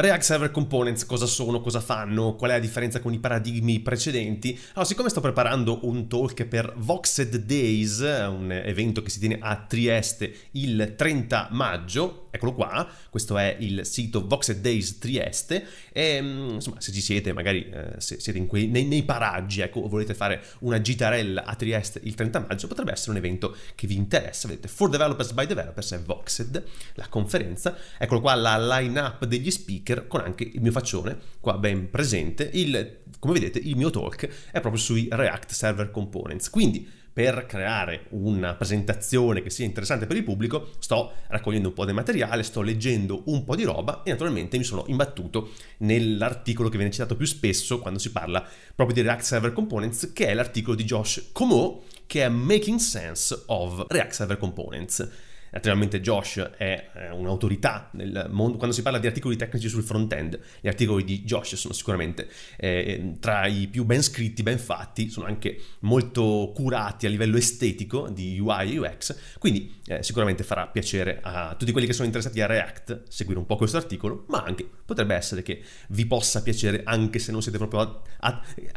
React Server Components cosa sono, cosa fanno, qual è la differenza con i paradigmi precedenti. Allora, siccome sto preparando un talk per Voxed Days, un evento che si tiene a Trieste il 30 maggio, eccolo qua, questo è il sito Voxed Days Trieste, e mm, insomma se ci siete, magari eh, se siete quei, nei, nei, paraggi, ecco, volete fare una gitarella a Trieste il 30 maggio, potrebbe essere un evento che vi interessa, vedete, For Developers by Developers è Voxed, la conferenza, eccolo qua la line-up degli speaker, sticker con anche il mio faccione qua ben presente. Il, come vedete il mio talk è proprio sui React Server Components. Quindi per creare una presentazione che sia interessante per il pubblico, sto raccogliendo un po' di materiale, sto leggendo un po' di roba e naturalmente mi sono imbattuto nell'articolo che viene citato più spesso quando si parla proprio di React Server Components, che è l'articolo di Josh Como, che è Making Sense of React Server Components Naturalmente Josh è un'autorità nel mondo, quando si parla di articoli tecnici sul front-end, gli articoli di Josh sono sicuramente eh, tra i più ben scritti, ben fatti, sono anche molto curati a livello estetico di UI e UX, quindi eh, sicuramente farà piacere a tutti quelli che sono interessati a React seguire un po' questo articolo, ma anche potrebbe essere che vi possa piacere anche se non siete proprio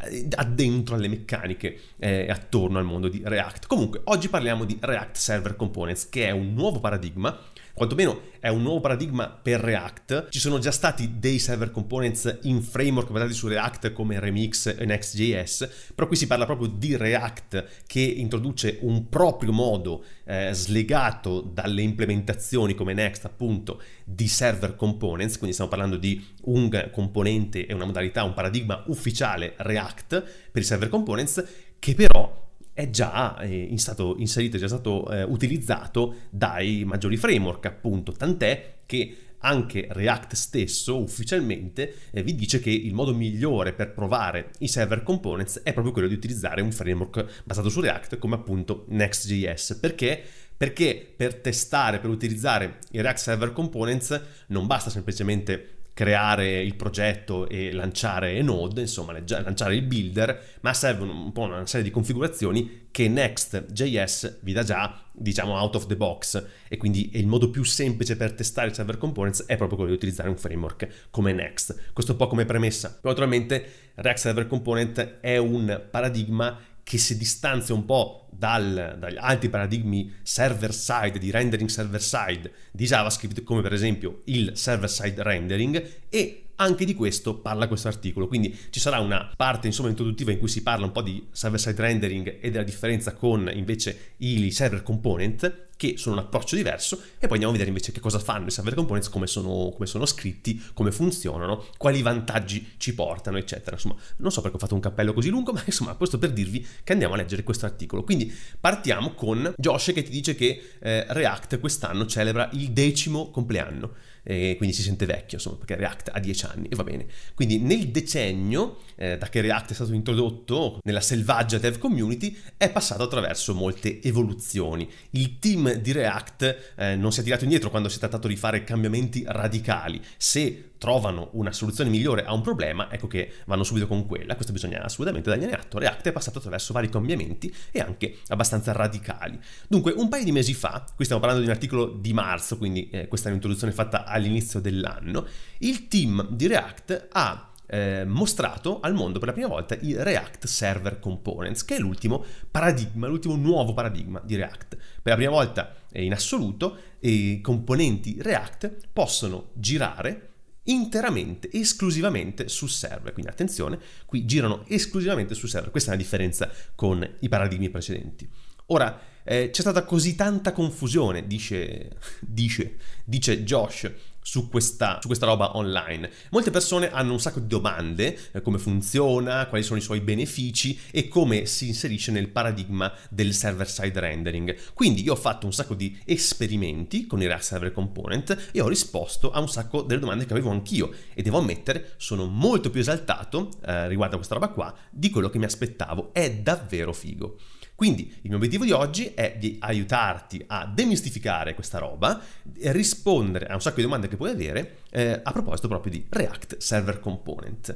eh, addentro alle meccaniche eh, attorno al mondo di React. Comunque, oggi parliamo di React Server Components, che è un nuovo nuovo paradigma, quantomeno è un nuovo paradigma per React. Ci sono già stati dei server components in framework basati su React come Remix e Next.js, però qui si parla proprio di React che introduce un proprio modo eh, slegato dalle implementazioni come Next appunto di server components, quindi stiamo parlando di un componente e una modalità, un paradigma ufficiale React per i server components che però è già eh, stato inserito, è già stato eh, utilizzato dai maggiori framework, appunto, tant'è che anche React stesso ufficialmente eh, vi dice che il modo migliore per provare i server components è proprio quello di utilizzare un framework basato su React come appunto Next.js, perché perché per testare, per utilizzare i React Server Components non basta semplicemente creare il progetto e lanciare Node, insomma lanciare il builder, ma servono un po' una serie di configurazioni che Next.js vi dà già, diciamo, out of the box e quindi il modo più semplice per testare il server components è proprio quello di utilizzare un framework come Next. Questo un po' come premessa. Poi naturalmente React Server Component è un paradigma che si distanzia un po' dal, dagli altri paradigmi server-side, di rendering server-side di JavaScript, come per esempio il server-side rendering, e anche di questo parla questo articolo. Quindi ci sarà una parte insomma introduttiva in cui si parla un po' di server-side rendering e della differenza con invece i server component che sono un approccio diverso e poi andiamo a vedere invece che cosa fanno i server components, come sono, come sono scritti, come funzionano, quali vantaggi ci portano, eccetera. Insomma, non so perché ho fatto un cappello così lungo, ma insomma, questo per dirvi che andiamo a leggere questo articolo. Quindi partiamo con Josh che ti dice che eh, React quest'anno celebra il decimo compleanno e quindi si sente vecchio, insomma, perché React ha 10 anni e va bene. Quindi nel decennio eh, da che React è stato introdotto nella selvaggia dev community è passato attraverso molte evoluzioni. Il team di React eh, non si è tirato indietro quando si è trattato di fare cambiamenti radicali. Se trovano una soluzione migliore a un problema, ecco che vanno subito con quella. Questo bisogna assolutamente dargliene atto. React è passato attraverso vari cambiamenti e anche abbastanza radicali. Dunque, un paio di mesi fa, qui stiamo parlando di un articolo di marzo, quindi eh, questa è un'introduzione fatta all'inizio dell'anno, il team di React ha eh, mostrato al mondo per la prima volta i React Server Components, che è l'ultimo paradigma, l'ultimo nuovo paradigma di React. Per la prima volta eh, in assoluto i componenti React possono girare interamente, esclusivamente su server. Quindi attenzione, qui girano esclusivamente su server. Questa è la differenza con i paradigmi precedenti. Ora, eh, c'è stata così tanta confusione, dice, dice, dice Josh, su questa, su questa roba online. Molte persone hanno un sacco di domande, eh, come funziona, quali sono i suoi benefici e come si inserisce nel paradigma del server-side rendering. Quindi io ho fatto un sacco di esperimenti con i React Server Component e ho risposto a un sacco delle domande che avevo anch'io e devo ammettere sono molto più esaltato eh, riguardo a questa roba qua di quello che mi aspettavo. È davvero figo. Quindi il mio obiettivo di oggi è di aiutarti a demistificare questa roba, e rispondere a un sacco di domande che puoi avere eh, a proposito proprio di React Server Component.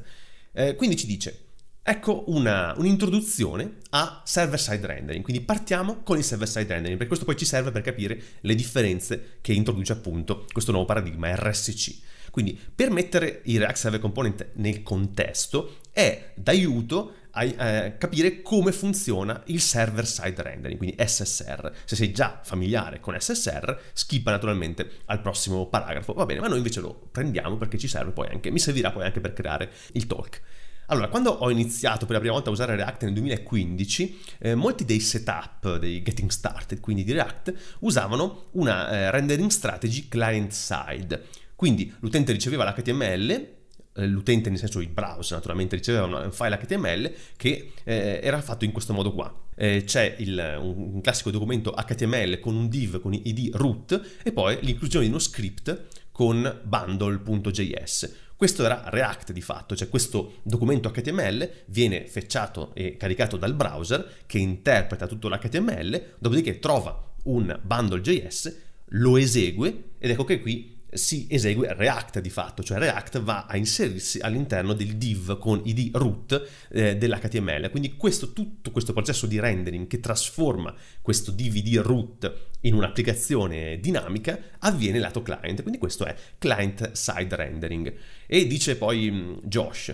Eh, quindi ci dice, Ecco una, un'introduzione a server-side rendering, quindi partiamo con il server-side rendering, perché questo poi ci serve per capire le differenze che introduce appunto questo nuovo paradigma RSC. Quindi per mettere il React Server Component nel contesto è d'aiuto eh, capire come funziona il server side rendering, quindi SSR. Se sei già familiare con SSR, skippa naturalmente al prossimo paragrafo, va bene, ma noi invece lo prendiamo perché ci serve poi anche, mi servirà poi anche per creare il talk. Allora, quando ho iniziato per la prima volta a usare React nel 2015, eh, molti dei setup, dei getting started, quindi di React, usavano una eh, rendering strategy client side. Quindi l'utente riceveva l'HTML, eh, l'utente, nel senso il browser naturalmente, riceveva un file HTML che eh, era fatto in questo modo qua. Eh, c'è il, un, un, classico documento HTML con un div con id root e poi l'inclusione di uno script con bundle.js. Questo era React di fatto, cioè questo documento HTML viene fetchato e caricato dal browser che interpreta tutto l'HTML, dopodiché trova un bundle.js, lo esegue ed ecco che qui si esegue React di fatto, cioè React va a inserirsi all'interno del div con id root eh, dell'HTML. Quindi questo, tutto questo processo di rendering che trasforma questo dvd root in un'applicazione dinamica avviene lato client, quindi questo è client side rendering. E dice poi Josh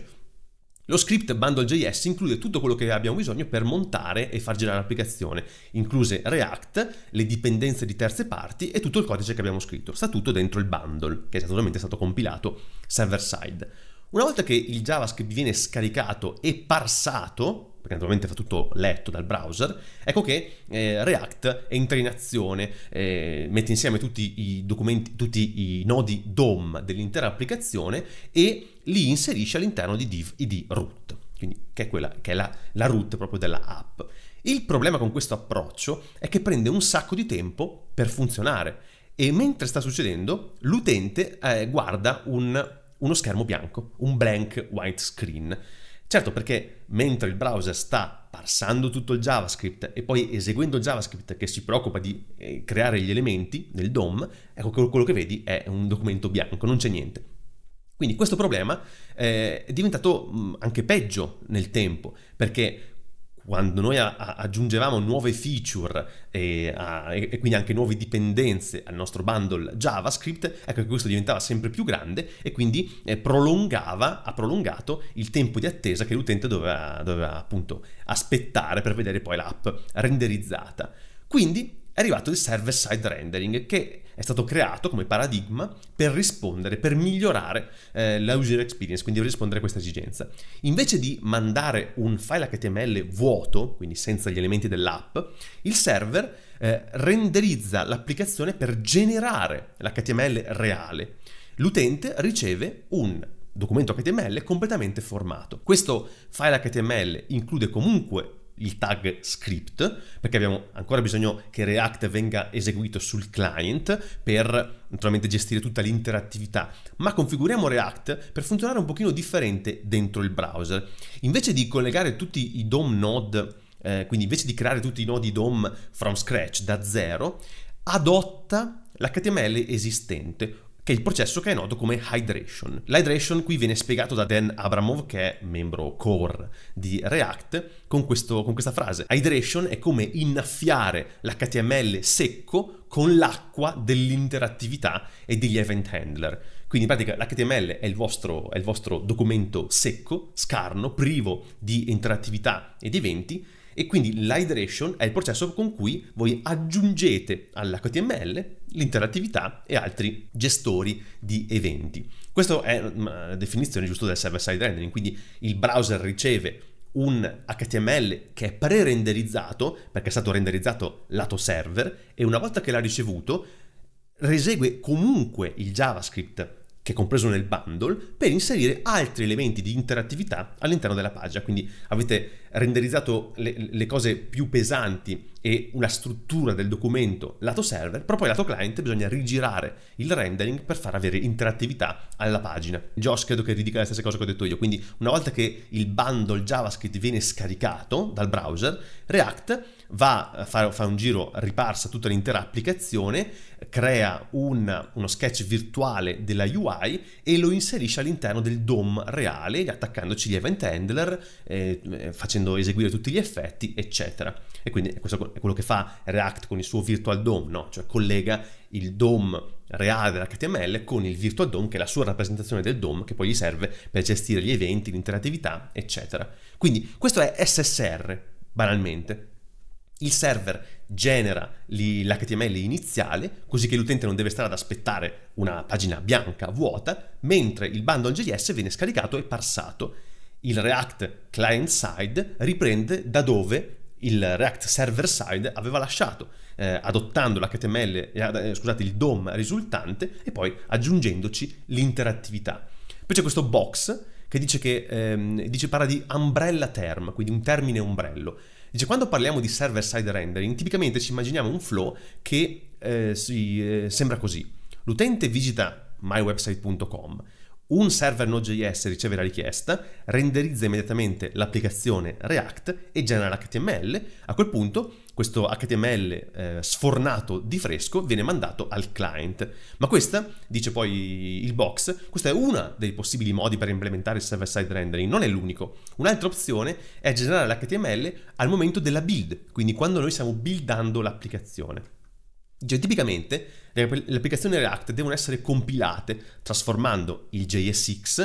lo script bundle.js include tutto quello che abbiamo bisogno per montare e far girare l'applicazione, incluse React, le dipendenze di terze parti e tutto il codice che abbiamo scritto. Sta tutto dentro il bundle, che è naturalmente stato compilato server side. Una volta che il JavaScript viene scaricato e parsato, perché naturalmente fa tutto letto dal browser, ecco che eh, React entra in azione, eh, mette insieme tutti i documenti, tutti i nodi DOM dell'intera applicazione e li inserisce all'interno di div id root, quindi che è quella che è la, la root proprio della app. Il problema con questo approccio è che prende un sacco di tempo per funzionare e mentre sta succedendo l'utente eh, guarda un, uno schermo bianco, un blank white screen Certo perché mentre il browser sta parsando tutto il JavaScript e poi eseguendo il JavaScript che si preoccupa di eh, creare gli elementi nel DOM, ecco quello che vedi è un documento bianco, non c'è niente. Quindi questo problema eh, è diventato anche peggio nel tempo, perché quando noi a, aggiungevamo nuove feature e, a, e, quindi anche nuove dipendenze al nostro bundle JavaScript, ecco che questo diventava sempre più grande e quindi eh, prolungava, ha prolungato il tempo di attesa che l'utente doveva, doveva appunto aspettare per vedere poi l'app renderizzata. Quindi è arrivato il server side rendering che è stato creato come paradigma per rispondere, per migliorare eh, la user experience, quindi rispondere a questa esigenza. Invece di mandare un file HTML vuoto, quindi senza gli elementi dell'app, il server eh, renderizza l'applicazione per generare l'HTML reale. L'utente riceve un documento HTML completamente formato. Questo file HTML include comunque il tag script, perché abbiamo ancora bisogno che React venga eseguito sul client per naturalmente gestire tutta l'interattività, ma configuriamo React per funzionare un pochino differente dentro il browser. Invece di collegare tutti i DOM node, eh, quindi invece di creare tutti i nodi DOM from scratch, da zero, adotta l'HTML esistente, che è il processo che è noto come hydration. L'hydration qui viene spiegato da Dan Abramov, che è membro core di React, con, questo, con questa frase. Hydration è come innaffiare l'HTML secco con l'acqua dell'interattività e degli event handler. Quindi in pratica l'HTML è il, vostro, è il vostro documento secco, scarno, privo di interattività ed eventi, e quindi l'hydration è il processo con cui voi aggiungete all'HTML l'interattività e altri gestori di eventi. Questa è mm, la definizione giusta del server-side rendering, quindi il browser riceve un HTML che è pre-renderizzato, perché è stato renderizzato lato server, e una volta che l'ha ricevuto, resegue comunque il JavaScript che è compreso nel bundle, per inserire altri elementi di interattività all'interno della pagina. Quindi avete renderizzato le, le cose più pesanti e una struttura del documento lato server, però poi lato client bisogna rigirare il rendering per far avere interattività alla pagina. Josh credo che ridica le stesse cose che ho detto io, quindi una volta che il bundle JavaScript viene scaricato dal browser, React va a fare, fa un giro, riparsa tutta l'intera applicazione, crea un, uno sketch virtuale della UI e lo inserisce all'interno del DOM reale, attaccandoci gli event handler, eh, facendo facendo eseguire tutti gli effetti, eccetera. E quindi questo è quello che fa React con il suo virtual DOM, no? cioè collega il DOM reale dell'HTML con il virtual DOM che è la sua rappresentazione del DOM che poi gli serve per gestire gli eventi, l'interattività, eccetera. Quindi questo è SSR, banalmente. Il server genera l'HTML iniziale, così che l'utente non deve stare ad aspettare una pagina bianca vuota, mentre il bundle JS viene scaricato e parsato il React client-side riprende da dove il React server-side aveva lasciato, eh, adottando l'HTML, eh, scusate, il DOM risultante e poi aggiungendoci l'interattività. Poi c'è questo box che dice che ehm, dice, parla di umbrella term, quindi un termine ombrello. Dice quando parliamo di server-side rendering, tipicamente ci immaginiamo un flow che eh, si, eh, sembra così. L'utente visita mywebsite.com un server Node.js riceve la richiesta, renderizza immediatamente l'applicazione React e genera l'HTML. A quel punto questo HTML eh, sfornato di fresco viene mandato al client. Ma questa, dice poi il box, questa è una dei possibili modi per implementare il server-side rendering, non è l'unico. Un'altra opzione è generare l'HTML al momento della build, quindi quando noi stiamo buildando l'applicazione. Cioè, tipicamente le applicazioni React devono essere compilate trasformando il JSX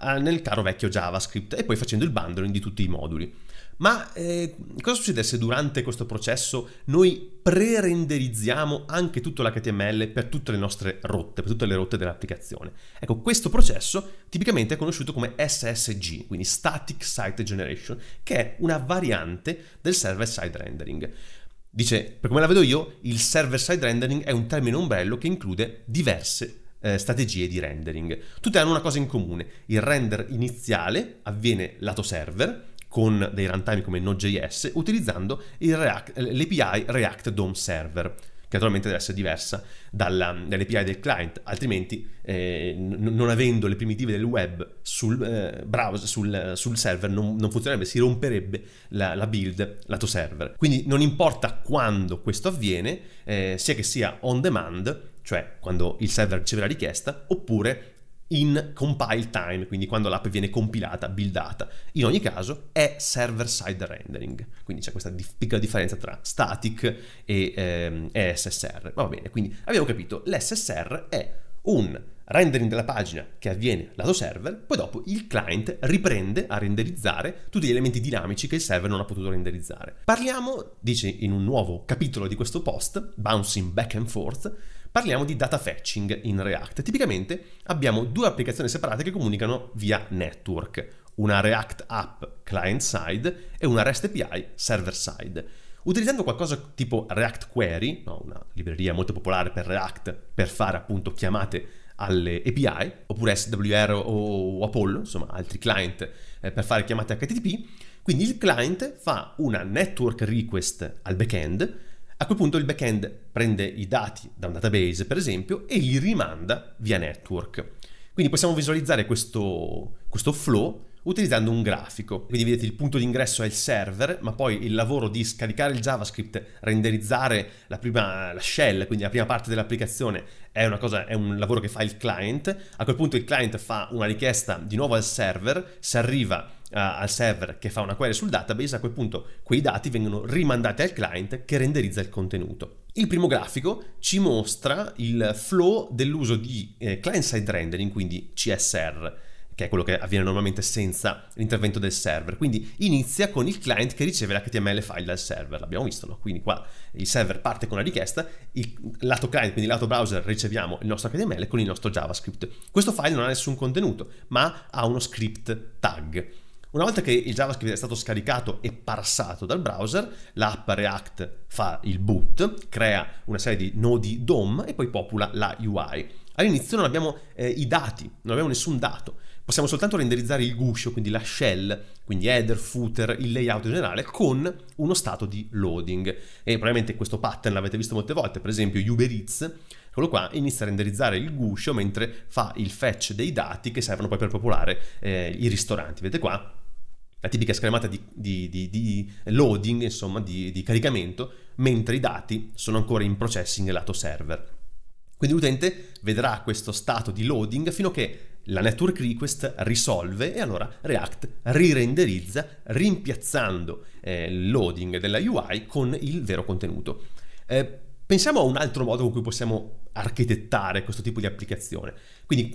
eh, nel caro vecchio JavaScript e poi facendo il bundling di tutti i moduli. Ma eh, cosa succede se durante questo processo noi pre-renderizziamo anche tutto l'HTML per tutte le nostre rotte, per tutte le rotte dell'applicazione? Ecco, questo processo tipicamente è conosciuto come SSG, quindi Static Site Generation, che è una variante del server-side rendering. Dice, per come la vedo io, il server-side rendering è un termine ombrello che include diverse eh, strategie di rendering. Tutte hanno una cosa in comune, il render iniziale avviene lato server, con dei runtime come Node.js utilizzando eh, React, l'API React DOM Server che naturalmente deve essere diversa dalla, dall'API del client, altrimenti eh, n- non avendo le primitive del web sul eh, browser, sul, sul server non, non, funzionerebbe, si romperebbe la, la, build lato server. Quindi non importa quando questo avviene, eh, sia che sia on demand, cioè quando il server riceve la richiesta, oppure in compile time, quindi quando l'app viene compilata, buildata. In ogni caso è server-side rendering, quindi c'è questa dif- piccola differenza tra static e, ehm, e SSR. Ma va bene, quindi abbiamo capito, l'SSR è un rendering della pagina che avviene lato server, poi dopo il client riprende a renderizzare tutti gli elementi dinamici che il server non ha potuto renderizzare. Parliamo, dice in un nuovo capitolo di questo post, Bouncing Back and Forth, Parliamo di data fetching in React. Tipicamente abbiamo due applicazioni separate che comunicano via network, una React App client-side e una REST API server-side. Utilizzando qualcosa tipo React Query, no, una libreria molto popolare per React per fare appunto chiamate alle API, oppure SWR o Apollo, insomma altri client eh, per fare chiamate HTTP, quindi il client fa una network request al backend a quel punto il backend prende i dati da un database, per esempio, e li rimanda via network. Quindi possiamo visualizzare questo, questo flow utilizzando un grafico. Quindi vedete il punto d'ingresso è il server, ma poi il lavoro di scaricare il JavaScript, renderizzare la, prima, la shell, quindi la prima parte dell'applicazione, è, cosa, è, un lavoro che fa il client. A quel punto il client fa una richiesta di nuovo al server, si arriva eh, al server che fa una query sul database, a quel punto quei dati vengono rimandati al client che renderizza il contenuto. Il primo grafico ci mostra il flow dell'uso di eh, client-side rendering, quindi CSR, che è quello che avviene normalmente senza l'intervento del server. Quindi inizia con il client che riceve l'HTML file dal server, l'abbiamo visto, no? Quindi qua il server parte con la richiesta, il lato client, quindi lato browser, riceviamo il nostro HTML con il nostro JavaScript. Questo file non ha nessun contenuto, ma ha uno script tag una volta che il JavaScript è stato scaricato e parsato dal browser, l'app React fa il boot, crea una serie di nodi DOM e poi popola la UI. All'inizio non abbiamo eh, i dati, non abbiamo nessun dato. Possiamo soltanto renderizzare il guscio, quindi la shell, quindi header, footer, il layout in generale, con uno stato di loading. E probabilmente questo pattern l'avete visto molte volte, per esempio Uber Eats, quello qua inizia a renderizzare il guscio mentre fa il fetch dei dati che servono poi per popolare eh, i ristoranti. Vedete qua? la tipica schermata di, di, di, di loading, insomma, di caricamento, mentre i dati sono ancora in processing lato server. Quindi l'utente vedrà questo stato di loading fino a che la network request risolve e allora React rirenderizza rimpiazzando eh, il eh, loading della UI con il vero contenuto. Eh, pensiamo a un altro modo con cui possiamo architettare questo tipo di applicazione. Quindi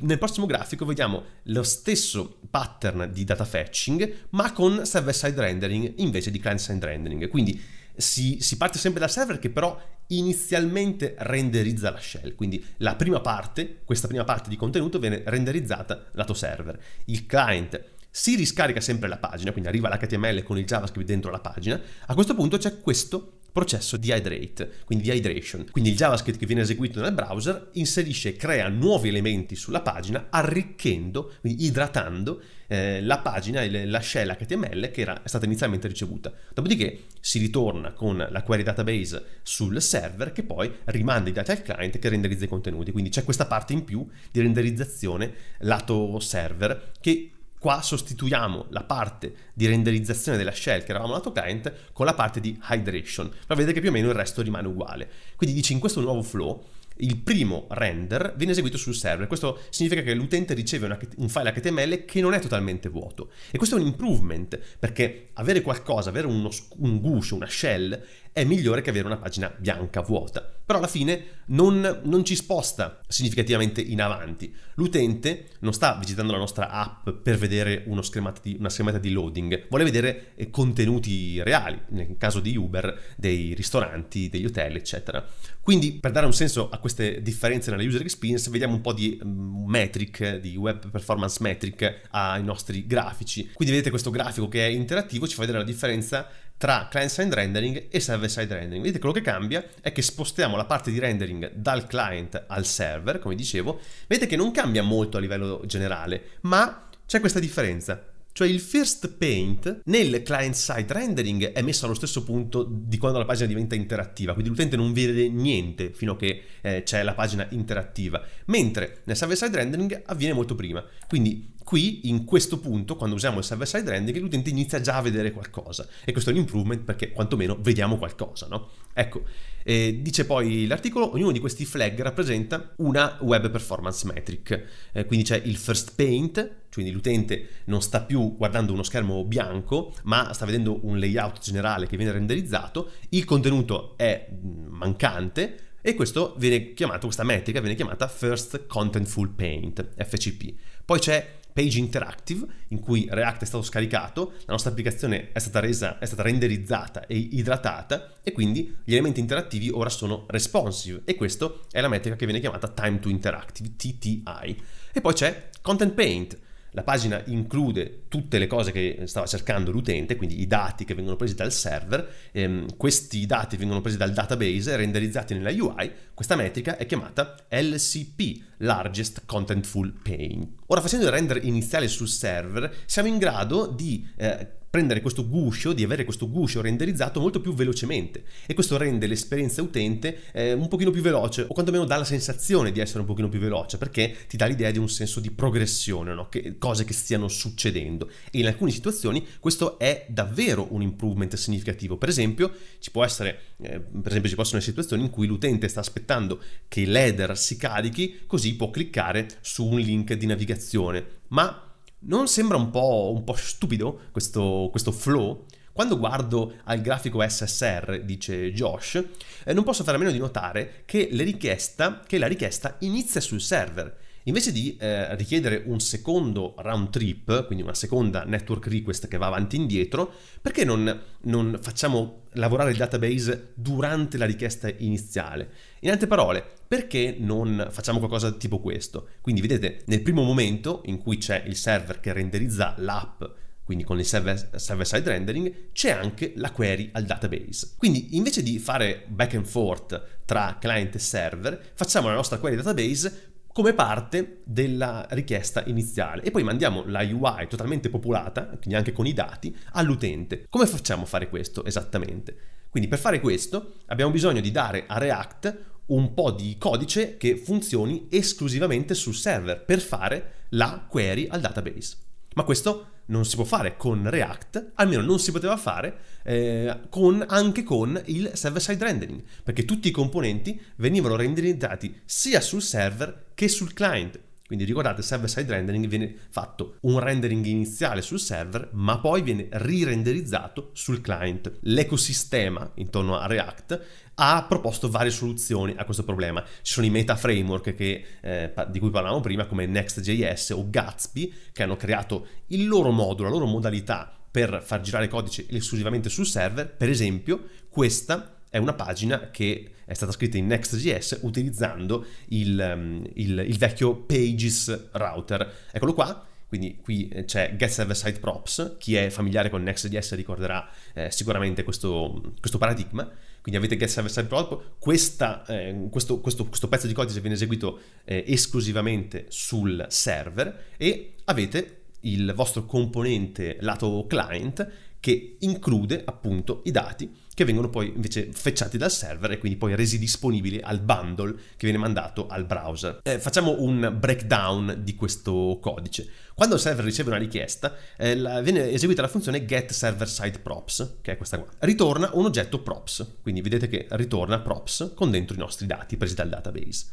nel prossimo grafico vediamo lo stesso pattern di data fetching, ma con server-side rendering invece di client-side rendering. Quindi si, si, parte sempre dal server che però inizialmente renderizza la shell, quindi la prima parte, questa prima parte di contenuto viene renderizzata lato server. Il client si riscarica sempre la pagina, quindi arriva l'HTML con il JavaScript dentro la pagina. A questo punto c'è questo processo di hydrate, quindi di hydration. Quindi il JavaScript che viene eseguito nel browser inserisce e crea nuovi elementi sulla pagina arricchendo, quindi idratando eh, la pagina e la shell HTML che era, stata inizialmente ricevuta. Dopodiché si ritorna con la query database sul server che poi rimanda i dati al client che renderizza i contenuti. Quindi c'è questa parte in più di renderizzazione lato server che Qua sostituiamo la parte di renderizzazione della shell che eravamo lato client con la parte di hydration, ma vedete che più o meno il resto rimane uguale. Quindi dice in questo nuovo flow il primo render viene eseguito sul server. Questo significa che l'utente riceve una, un file HTML che non è totalmente vuoto. E questo è un improvement, perché avere qualcosa, avere uno, un guscio, una shell, è migliore che avere una pagina bianca vuota. Però alla fine non, non ci sposta significativamente in avanti. L'utente non sta visitando la nostra app per vedere di, una schermata di loading, vuole vedere eh, contenuti reali, nel caso di Uber, dei ristoranti, degli hotel, eccetera. Quindi per dare un senso a queste differenze nella user experience, vediamo un po' di mm, metric, di web performance metric ai nostri grafici. Quindi vedete questo grafico che è interattivo, ci fa vedere la differenza tra client-side rendering e server-side rendering. Vedete quello che cambia è che spostiamo la parte di rendering dal client al server, come dicevo. Vedete che non cambia molto a livello generale, ma c'è questa differenza. Cioè il first paint nel client-side rendering è messo allo stesso punto di quando la pagina diventa interattiva, quindi l'utente non vede niente fino a che eh, c'è la pagina interattiva, mentre nel server-side rendering avviene molto prima. Quindi qui, in questo punto, quando usiamo il server-side rendering, l'utente inizia già a vedere qualcosa. E questo è un improvement perché quantomeno vediamo qualcosa, no? Ecco, eh, dice poi l'articolo, ognuno di questi flag rappresenta una web performance metric. Eh, quindi c'è il first paint, quindi l'utente non sta più guardando uno schermo bianco, ma sta vedendo un layout generale che viene renderizzato, il contenuto è mm, mancante, e questo viene chiamato, questa metrica viene chiamata First Contentful Paint, FCP. Poi c'è Page Interactive, in cui React è stato scaricato, la nostra applicazione è stata, resa, è stata renderizzata e idratata e quindi gli elementi interattivi ora sono responsive e questa è la metrica che viene chiamata Time to Interactive, TTI. E poi c'è Content Paint, la pagina include tutte le cose che stava cercando l'utente, quindi i dati che vengono presi dal server, ehm, questi dati vengono presi dal database, renderizzati nella UI, questa metrica è chiamata LCP, Largest Contentful Pane. Ora facendo il render iniziale sul server siamo in grado di eh, prendere questo guscio, di avere questo guscio renderizzato molto più velocemente e questo rende l'esperienza utente eh, un pochino più veloce o quantomeno dà la sensazione di essere un pochino più veloce perché ti dà l'idea di un senso di progressione, no? che, cose che stiano succedendo e in alcune situazioni questo è davvero un improvement significativo, per esempio ci, essere, eh, per esempio, ci possono essere situazioni in cui l'utente sta aspettando che l'header si carichi così può cliccare su un link di navigazione ma non sembra un po', un po stupido questo, questo flow? Quando guardo al grafico SSR, dice Josh, eh, non posso fare a meno di notare che, richiesta, che la richiesta inizia sul server. Invece di eh, richiedere un secondo round trip, quindi una seconda network request che va avanti e indietro, perché non, non facciamo lavorare il database durante la richiesta iniziale. In altre parole, perché non facciamo qualcosa tipo questo? Quindi vedete, nel primo momento in cui c'è il server che renderizza l'app quindi con il server-side rendering, c'è anche la query al database. Quindi invece di fare back and forth tra client e server, facciamo la nostra query database come parte della richiesta iniziale e poi mandiamo la UI totalmente popolata, quindi anche con i dati, all'utente. Come facciamo a fare questo esattamente? Quindi per fare questo abbiamo bisogno di dare a React un po' di codice che funzioni esclusivamente sul server per fare la query al database. Ma questo non si può fare con React, almeno non si poteva fare eh, con, anche con il server-side rendering, perché tutti i componenti venivano renderizzati sia sul server che sul client. Quindi ricordate, server-side rendering viene fatto un rendering iniziale sul server, ma poi viene rirenderizzato sul client. L'ecosistema intorno a React ha proposto varie soluzioni a questo problema. Ci sono i meta framework che, eh, di cui parlavamo prima, come Next.js o Gatsby, che hanno creato il loro modulo, la loro modalità per far girare codice esclusivamente sul server. Per esempio, questa è una pagina che è stata scritta in Next.js utilizzando il, ehm, il, il vecchio Pages Router. Eccolo qua, quindi qui eh, c'è get server Site props, chi è familiare con Next.js ricorderà eh, sicuramente questo, questo, paradigma quindi avete get server side protocol, Questa, eh, questo, questo, questo, pezzo di codice viene eseguito eh, esclusivamente sul server e avete il vostro componente lato client che include appunto i dati che vengono poi invece fetchati dal server e quindi poi resi disponibili al bundle che viene mandato al browser. Eh, facciamo un breakdown di questo codice. Quando il server riceve una richiesta, eh, la, viene eseguita la funzione get server side props, che è questa qua. Ritorna un oggetto props, quindi vedete che ritorna props con dentro i nostri dati presi dal database.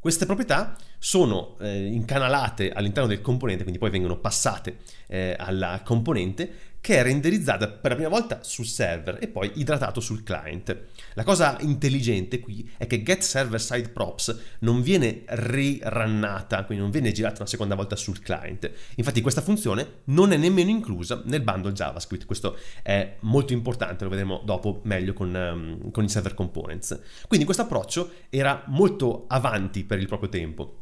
Queste proprietà sono eh, incanalate all'interno del componente, quindi poi vengono passate eh, alla componente che è renderizzata per la prima volta sul server e poi idratato sul client. La cosa intelligente qui è che get server side props non viene rirannata, quindi non viene girata una seconda volta sul client. Infatti questa funzione non è nemmeno inclusa nel bundle JavaScript, questo è molto importante, lo vedremo dopo meglio con, um, con i server components. Quindi questo approccio era molto avanti per il proprio tempo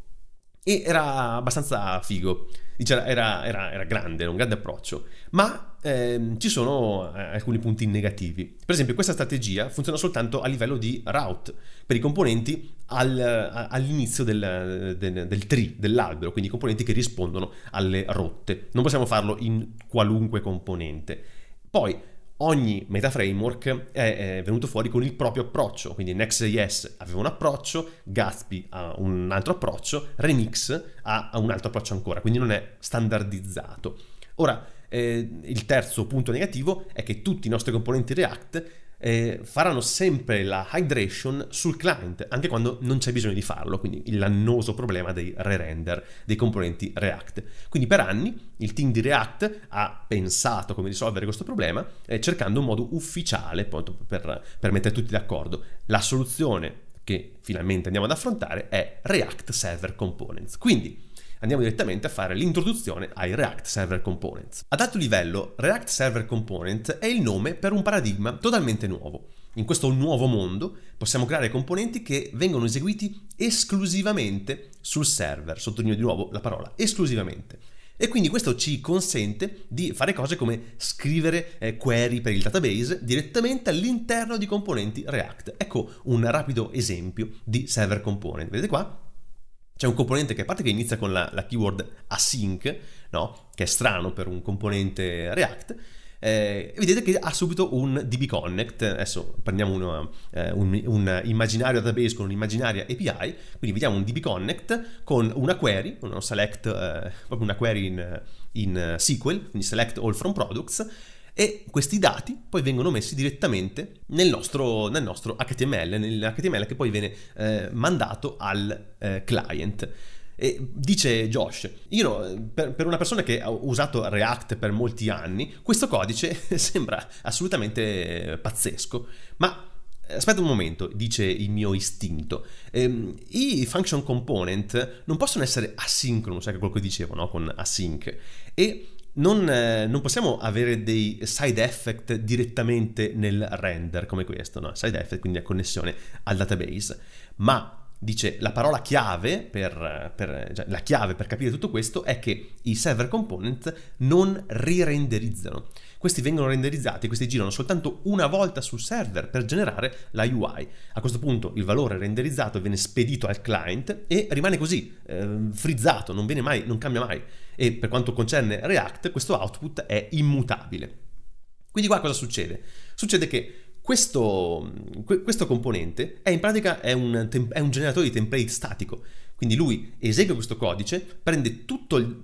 e era abbastanza figo, era, era, era grande, era un grande approccio, ma ehm, ci sono eh, alcuni punti negativi. Per esempio, questa strategia funziona soltanto a livello di route per i componenti al, all'inizio del, del, del, tree, dell'albero, quindi i componenti che rispondono alle rotte. Non possiamo farlo in qualunque componente. Poi ogni meta framework è, è venuto fuori con il proprio approccio, quindi Next.js aveva un approccio, Gatsby ha un altro approccio, Remix ha, ha un altro approccio ancora, quindi non è standardizzato. Ora, eh, il terzo punto negativo è che tutti i nostri componenti React eh, faranno sempre la hydration sul client, anche quando non c'è bisogno di farlo, quindi l'annoso problema dei re-render dei componenti React. Quindi per anni il team di React ha pensato come risolvere questo problema eh, cercando un modo ufficiale appunto, per, per mettere tutti d'accordo. La soluzione che finalmente andiamo ad affrontare è React Server Components. Quindi andiamo direttamente a fare l'introduzione ai React Server Components. Ad alto livello, React Server Component è il nome per un paradigma totalmente nuovo. In questo nuovo mondo possiamo creare componenti che vengono eseguiti esclusivamente sul server, sottolineo di nuovo la parola esclusivamente. E quindi questo ci consente di fare cose come scrivere eh, query per il database direttamente all'interno di componenti React. Ecco un rapido esempio di server component. Vedete qua? c'è un componente che a parte che inizia con la, la keyword async, no? che è strano per un componente React, eh, vedete che ha subito un DB Connect. Adesso prendiamo una, eh, un, un, immaginario database con un'immaginaria API. Quindi vediamo un DB Connect con una query, uno select, eh, proprio una query in, in eh, SQL, quindi select all from products e questi dati poi vengono messi direttamente nel nostro, nel nostro HTML, nell'HTML che poi viene eh, mandato al eh, client. E dice Josh, io, eh, per, per, una persona che ha usato React per molti anni, questo codice sembra assolutamente pazzesco, ma eh, aspetta un momento, dice il mio istinto, ehm, i function component non possono essere asincrono, sai che quello che dicevo no? con async, e non, eh, non, possiamo avere dei side effect direttamente nel render come questo, no? Side effect, quindi la connessione al database, ma dice la parola chiave per, per cioè, la chiave per capire tutto questo è che i server component non rirenderizzano questi vengono renderizzati, questi girano soltanto una volta sul server per generare la UI. A questo punto il valore renderizzato viene spedito al client e rimane così, eh, frizzato, non, mai, non cambia mai. E per quanto concerne React, questo output è immutabile. Quindi qua cosa succede? Succede che questo, questo componente è in pratica è un, è un generatore di template statico quindi lui esegue questo codice, prende il,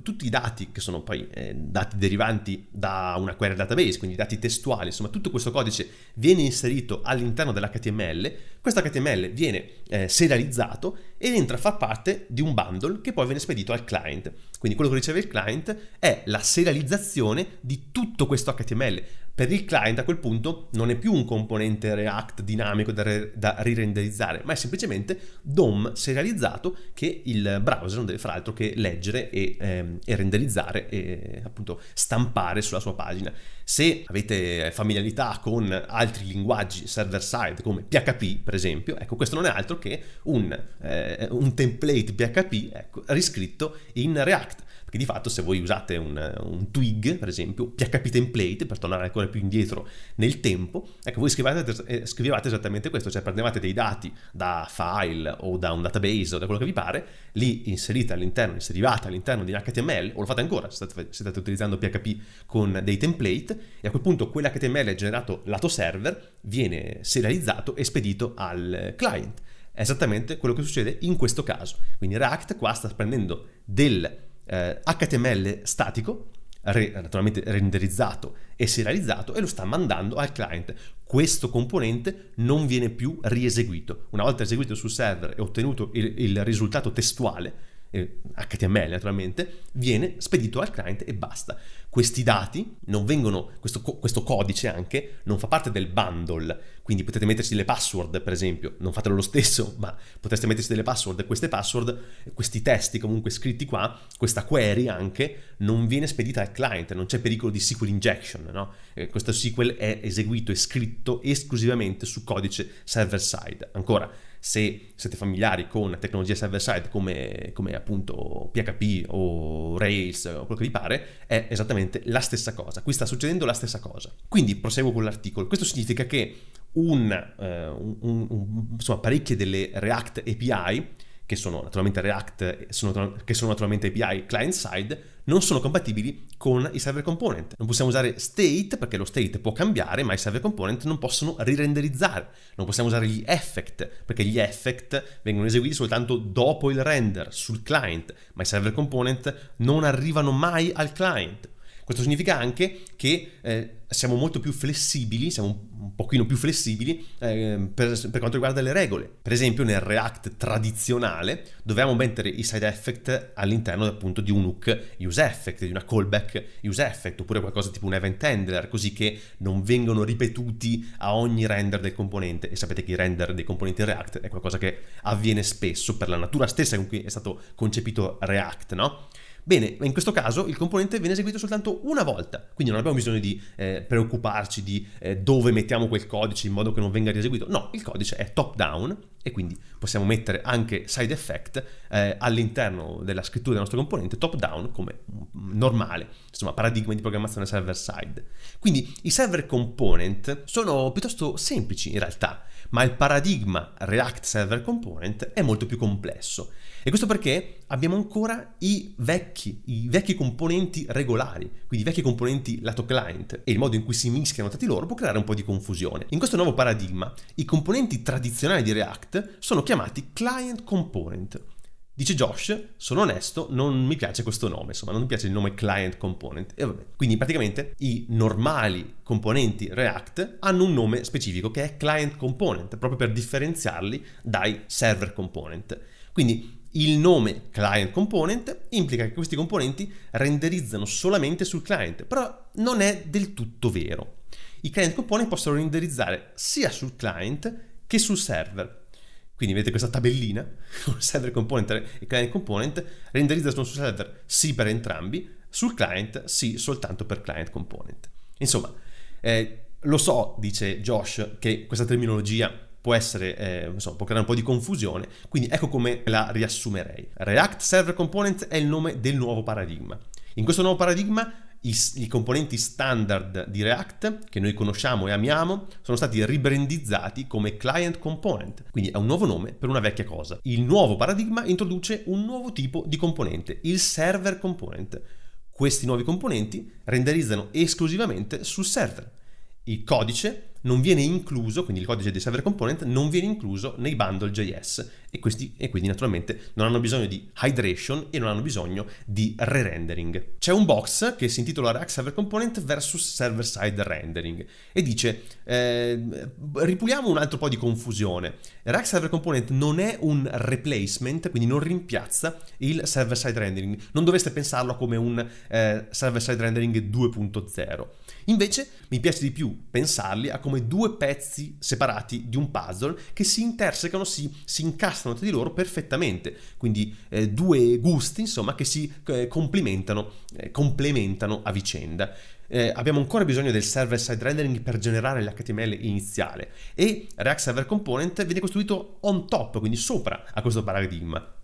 tutti i dati, che sono poi eh, dati derivanti da una query database, quindi dati testuali, insomma tutto questo codice viene inserito all'interno dell'HTML, questo HTML viene eh, serializzato ed entra a far parte di un bundle che poi viene spedito al client. Quindi quello che riceve il client è la serializzazione di tutto questo HTML. Per il client a quel punto non è più un componente React dinamico da, re- da rirenderizzare, ma è semplicemente DOM serializzato che il browser non deve fare altro che leggere e, ehm, e renderizzare e appunto stampare sulla sua pagina. Se avete familiarità con altri linguaggi server-side come PHP, per esempio, ecco, questo non è altro che un, eh, un template PHP ecco, riscritto in React. Perché di fatto se voi usate un, un twig, per esempio, PHP template, per tornare ancora più indietro nel tempo, ecco, voi scrivevate, eh, scrivevate esattamente questo, cioè prendevate dei dati da file o da un database o da quello che vi pare, li inserite all'interno, inserivate all'interno di un HTML, o lo fate ancora se state, se state utilizzando PHP con dei template, e a quel punto quell'HTML generato lato server viene serializzato e spedito al client. È esattamente quello che succede in questo caso. Quindi React qua sta prendendo del eh, HTML statico, re, naturalmente renderizzato e serializzato, e lo sta mandando al client. Questo componente non viene più rieseguito. Una volta eseguito sul server e ottenuto il, il risultato testuale, HTML eh, naturalmente, viene spedito al client e basta. Questi dati non vengono, questo, questo, codice anche non fa parte del bundle, quindi potete metterci delle password per esempio, non fatelo lo stesso, ma potreste metterci delle password, queste password, questi testi comunque scritti qua, questa query anche, non viene spedita al client, non c'è pericolo di SQL injection, no? Eh, questo SQL è eseguito e scritto esclusivamente su codice server side. Ancora, se siete familiari con tecnologie server-side come, come, appunto PHP o Rails o quello che vi pare, è esattamente la stessa cosa. Qui sta succedendo la stessa cosa. Quindi proseguo con l'articolo. Questo significa che un, eh, un, un, insomma, parecchie delle React API che sono naturalmente React, eh, sono, che sono naturalmente API client-side, non sono compatibili con i server component. Non possiamo usare state perché lo state può cambiare, ma i server component non possono rirenderizzare. Non possiamo usare gli effect perché gli effect vengono eseguiti soltanto dopo il render sul client, ma i server component non arrivano mai al client. Questo significa anche che eh, siamo molto più flessibili, siamo un, un pochino più flessibili eh, per, per, quanto riguarda le regole. Per esempio nel React tradizionale dovevamo mettere i side effect all'interno appunto di un hook use effect, di una callback use effect, oppure qualcosa tipo un event handler, così che non vengono ripetuti a ogni render del componente. E sapete che i render dei componenti React è qualcosa che avviene spesso per la natura stessa con cui è stato concepito React, no? Bene, in questo caso il componente viene eseguito soltanto una volta, quindi non abbiamo bisogno di eh, preoccuparci di eh, dove mettiamo quel codice in modo che non venga rieseguito. No, il codice è top down e quindi possiamo mettere anche side effect eh, all'interno della scrittura del nostro componente top down come mm, normale, insomma paradigma di programmazione server side. Quindi i server component sono piuttosto semplici in realtà, ma il paradigma React Server Component è molto più complesso. E questo perché abbiamo ancora i vecchi, i vecchi componenti regolari, quindi i vecchi componenti lato client e il modo in cui si mischiano tra di loro può creare un po' di confusione. In questo nuovo paradigma, i componenti tradizionali di React sono chiamati client component. Dice Josh, sono onesto, non mi piace questo nome, insomma, non mi piace il nome client component. E vabbè. Quindi praticamente i normali componenti React hanno un nome specifico che è client component, proprio per differenziarli dai server component. Quindi il nome client component implica che questi componenti renderizzano solamente sul client, però non è del tutto vero. I client component possono renderizzare sia sul client che sul server. Quindi vedete questa tabellina, server component e client component renderizzano sul server sì per entrambi, sul client sì soltanto per client component. Insomma, eh, lo so, dice Josh, che questa terminologia può essere, eh, insomma, può creare un po' di confusione, quindi ecco come la riassumerei. React Server Component è il nome del nuovo paradigma. In questo nuovo paradigma i, i, componenti standard di React, che noi conosciamo e amiamo, sono stati ribrandizzati come client component, quindi è un nuovo nome per una vecchia cosa. Il nuovo paradigma introduce un nuovo tipo di componente, il server component. Questi nuovi componenti renderizzano esclusivamente sul server. Il codice non viene incluso, quindi il codice di server component non viene incluso nei bundle.js e, questi, e quindi naturalmente non hanno bisogno di hydration e non hanno bisogno di re-rendering. C'è un box che si intitola React Server Component versus Server Side Rendering e dice eh, ripuliamo un altro po' di confusione. React Server Component non è un replacement, quindi non rimpiazza il server side rendering. Non dovreste pensarlo come un eh, server side rendering 2.0. Invece mi piace di più pensarli a come due pezzi separati di un puzzle che si intersecano, si, si incastrano tra di loro perfettamente, quindi eh, due gusti insomma che si eh, complimentano, eh, complementano a vicenda. Eh, abbiamo ancora bisogno del server-side rendering per generare l'HTML iniziale e React Server Component viene costruito on top, quindi sopra a questo paradigma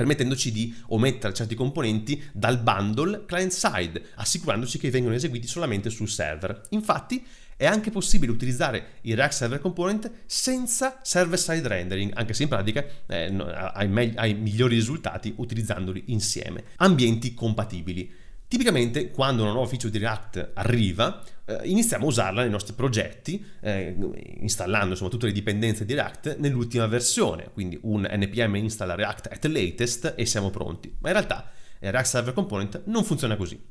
permettendoci di omettere certi componenti dal bundle client-side, assicurandoci che vengano eseguiti solamente sul server. Infatti, è anche possibile utilizzare il React Server Component senza server-side rendering, anche se in pratica eh, hai, hai migliori risultati utilizzandoli insieme. Ambienti compatibili. Tipicamente quando una nuova feature di React arriva, eh, iniziamo a usarla nei nostri progetti, eh, installando insomma, tutte le dipendenze di React nell'ultima versione, quindi un npm install React at latest e siamo pronti. Ma in realtà eh, React Server Component non funziona così.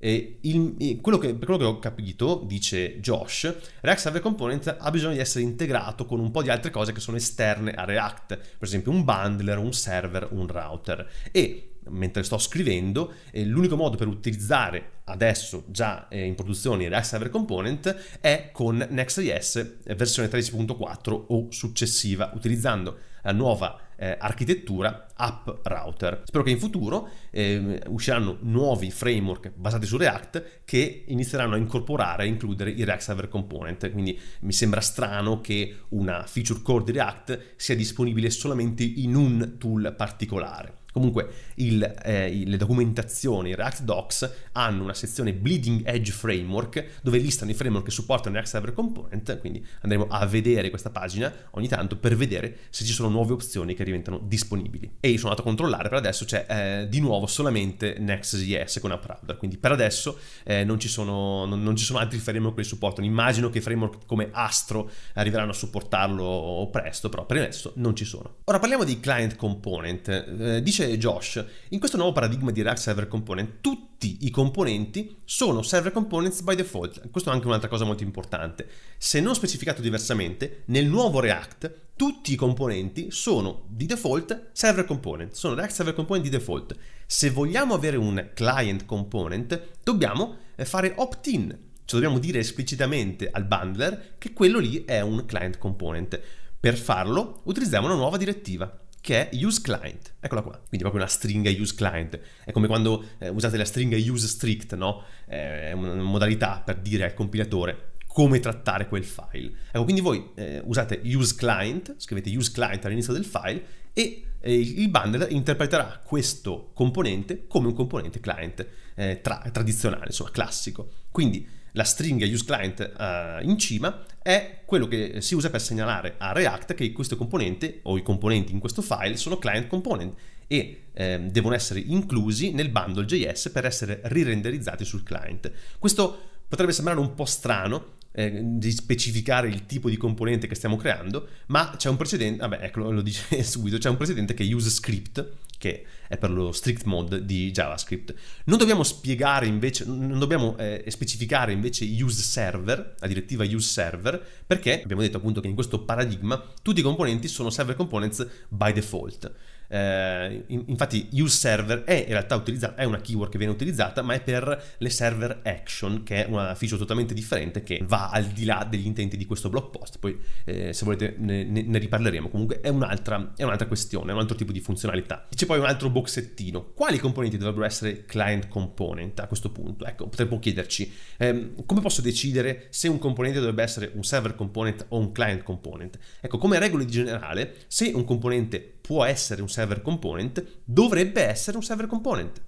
Il, quello che, per quello che ho capito, dice Josh, React Server Component ha bisogno di essere integrato con un po' di altre cose che sono esterne a React, per esempio un bundler, un server, un router. E mentre sto scrivendo, eh, l'unico modo per utilizzare adesso già eh, in produzione il React Server Component è con Next.js versione 13.4 o successiva, utilizzando la nuova eh, architettura App Router. Spero che in futuro ehm, usciranno nuovi framework basati su React che inizieranno a incorporare e includere il React Server Component, quindi mi sembra strano che una feature core di React sia disponibile solamente in un tool particolare. Comunque il, eh, le documentazioni React Docs hanno una sezione Bleeding Edge Framework dove listano i framework che supportano React Server Component, quindi andremo a vedere questa pagina ogni tanto per vedere se ci sono nuove opzioni che diventano disponibili. E io sono andato a controllare, per adesso c'è eh, di nuovo solamente Next.js con Uprouter, quindi per adesso eh, non, ci sono, non, non, ci sono, altri framework che li supportano. Immagino che framework come Astro arriveranno a supportarlo presto, però per adesso non ci sono. Ora parliamo di Client Component. Eh, dice dice Josh, in questo nuovo paradigma di React Server Component tutti i componenti sono server components by default. Questo è anche un'altra cosa molto importante. Se non specificato diversamente, nel nuovo React tutti i componenti sono di default server component, sono React server component di default. Se vogliamo avere un client component, dobbiamo eh, fare opt-in, cioè dobbiamo dire esplicitamente al bundler che quello lì è un client component. Per farlo utilizziamo una nuova direttiva, che è useClient. Eccola qua, quindi proprio una stringa useClient. È come quando eh, usate la stringa use no? Eh, è una modalità per dire al compilatore come trattare quel file. Ecco, quindi voi eh, usate useClient, scrivete useClient all'inizio del file e eh, il bundle interpreterà questo componente come un componente client eh, tra tradizionale, insomma classico. Quindi la stringa use client uh, in cima è quello che si usa per segnalare a React che questo componente o i componenti in questo file sono client component e eh, devono essere inclusi nel bundle JS per essere rirenderizzati sul client. Questo potrebbe sembrare un po' strano eh, di specificare il tipo di componente che stiamo creando, ma c'è un precedente, vabbè, eccolo, lo dice subito, c'è un precedente che è use script che è per lo strict mode di JavaScript. Non dobbiamo spiegare invece, non dobbiamo eh, specificare invece use server, la direttiva use server, perché abbiamo detto appunto che in questo paradigma tutti i componenti sono server components by default. Eh, infatti use server è in realtà utilizzata, è una keyword che viene utilizzata, ma è per le server action, che è una feature totalmente differente che va al di là degli intenti di questo blog post. Poi eh, se volete ne, ne, ne, riparleremo, comunque è un'altra, è un'altra questione, è un altro tipo di funzionalità. C'è poi un altro boxettino. Quali componenti dovrebbero essere client component a questo punto? Ecco, potremmo chiederci ehm, come posso decidere se un componente dovrebbe essere un server component o un client component? Ecco, come regole di generale, se un componente può essere un server component, dovrebbe essere un server component.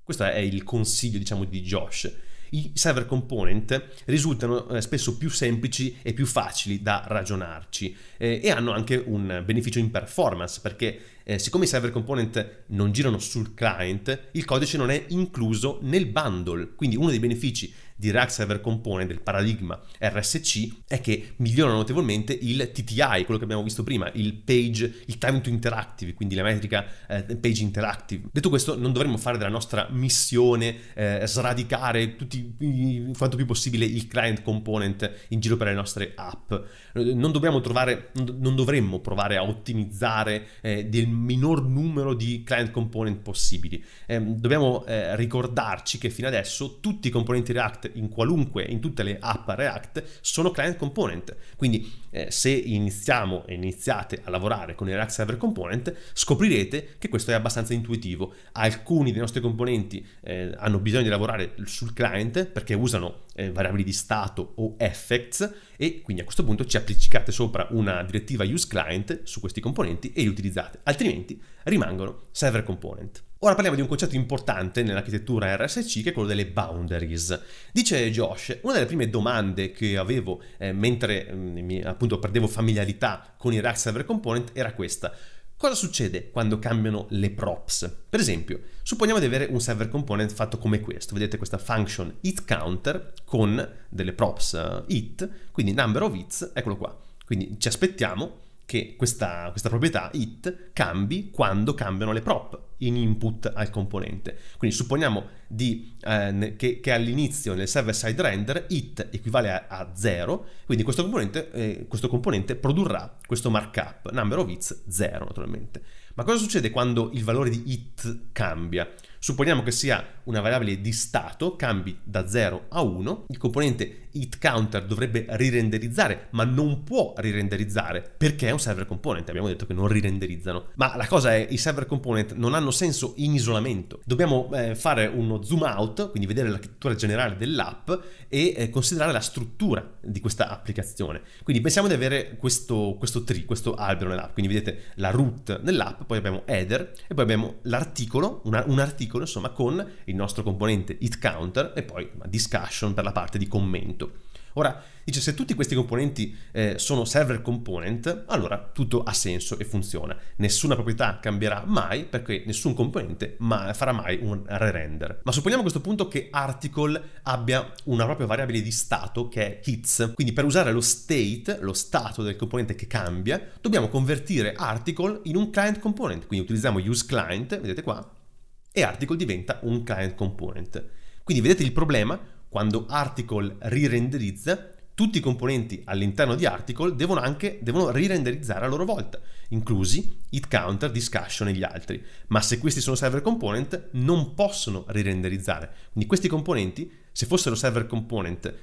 Questo è il consiglio, diciamo, di Josh. I server component risultano eh, spesso più semplici e più facili da ragionarci eh, e hanno anche un beneficio in performance perché eh, siccome i server component non girano sul client, il codice non è incluso nel bundle, quindi uno dei benefici di React Server Component, del paradigma RSC, è che migliora notevolmente il TTI, quello che abbiamo visto prima, il page, il time to interactive, quindi la metrica eh, page interactive. Detto questo, non dovremmo fare della nostra missione eh, sradicare tutti, quanto più possibile il client component in giro per le nostre app. Non dobbiamo trovare, non dovremmo provare a ottimizzare eh, del minor numero di client component possibili. Ehm, dobbiamo eh, ricordarci che fino adesso tutti i componenti React in qualunque, in tutte le app React, sono client component. Quindi eh, se iniziamo e iniziate a lavorare con il React Server Component, scoprirete che questo è abbastanza intuitivo. Alcuni dei nostri componenti eh, hanno bisogno di lavorare sul client perché usano eh, variabili di stato o effects e quindi a questo punto ci applicate sopra una direttiva useClient su questi componenti e li utilizzate, altrimenti rimangono server component. Ora parliamo di un concetto importante nell'architettura RSC che è quello delle boundaries. Dice Josh, una delle prime domande che avevo eh, mentre mm, mi, appunto perdevo familiarità con i React Server Component era questa. Cosa succede quando cambiano le props? Per esempio, supponiamo di avere un server component fatto come questo, vedete questa function hitCounter con delle props eh, hit, quindi number of hits, eccolo qua. Quindi ci aspettiamo che questa, questa proprietà hit cambi quando cambiano le props in input al componente. Quindi supponiamo di, eh, che, che all'inizio nel server side render it equivale a, a 0, quindi questo componente, eh, questo componente, produrrà questo markup, number of its 0 naturalmente. Ma cosa succede quando il valore di it cambia? Supponiamo che sia una variabile di stato, cambi da 0 a 1, il componente hitCounter dovrebbe rirenderizzare, ma non può rirenderizzare perché è un server component, abbiamo detto che non rirenderizzano. Ma la cosa è, i server component non hanno senso in isolamento. Dobbiamo eh, fare uno zoom out, quindi vedere l'architettura generale dell'app e eh, considerare la struttura di questa applicazione. Quindi pensiamo di avere questo, questo tree, questo albero nell'app, quindi vedete la root nell'app, poi abbiamo header e poi abbiamo l'articolo, un articolo articolo, insomma, con il nostro componente hit counter e poi una discussion per la parte di commento. Ora, dice, se tutti questi componenti eh, sono server component, allora tutto ha senso e funziona. Nessuna proprietà cambierà mai perché nessun componente ma farà mai un re-render. Ma supponiamo a questo punto che article abbia una propria variabile di stato che è hits. Quindi per usare lo state, lo stato del componente che cambia, dobbiamo convertire article in un client component. Quindi utilizziamo useClient, vedete qua, e article diventa un client component. Quindi vedete il problema? Quando article rirenderizza, tutti i componenti all'interno di article devono anche devono rirenderizzare a loro volta, inclusi hit counter, discussion e gli altri. Ma se questi sono server component, non possono rirenderizzare. Quindi questi componenti, se fossero server component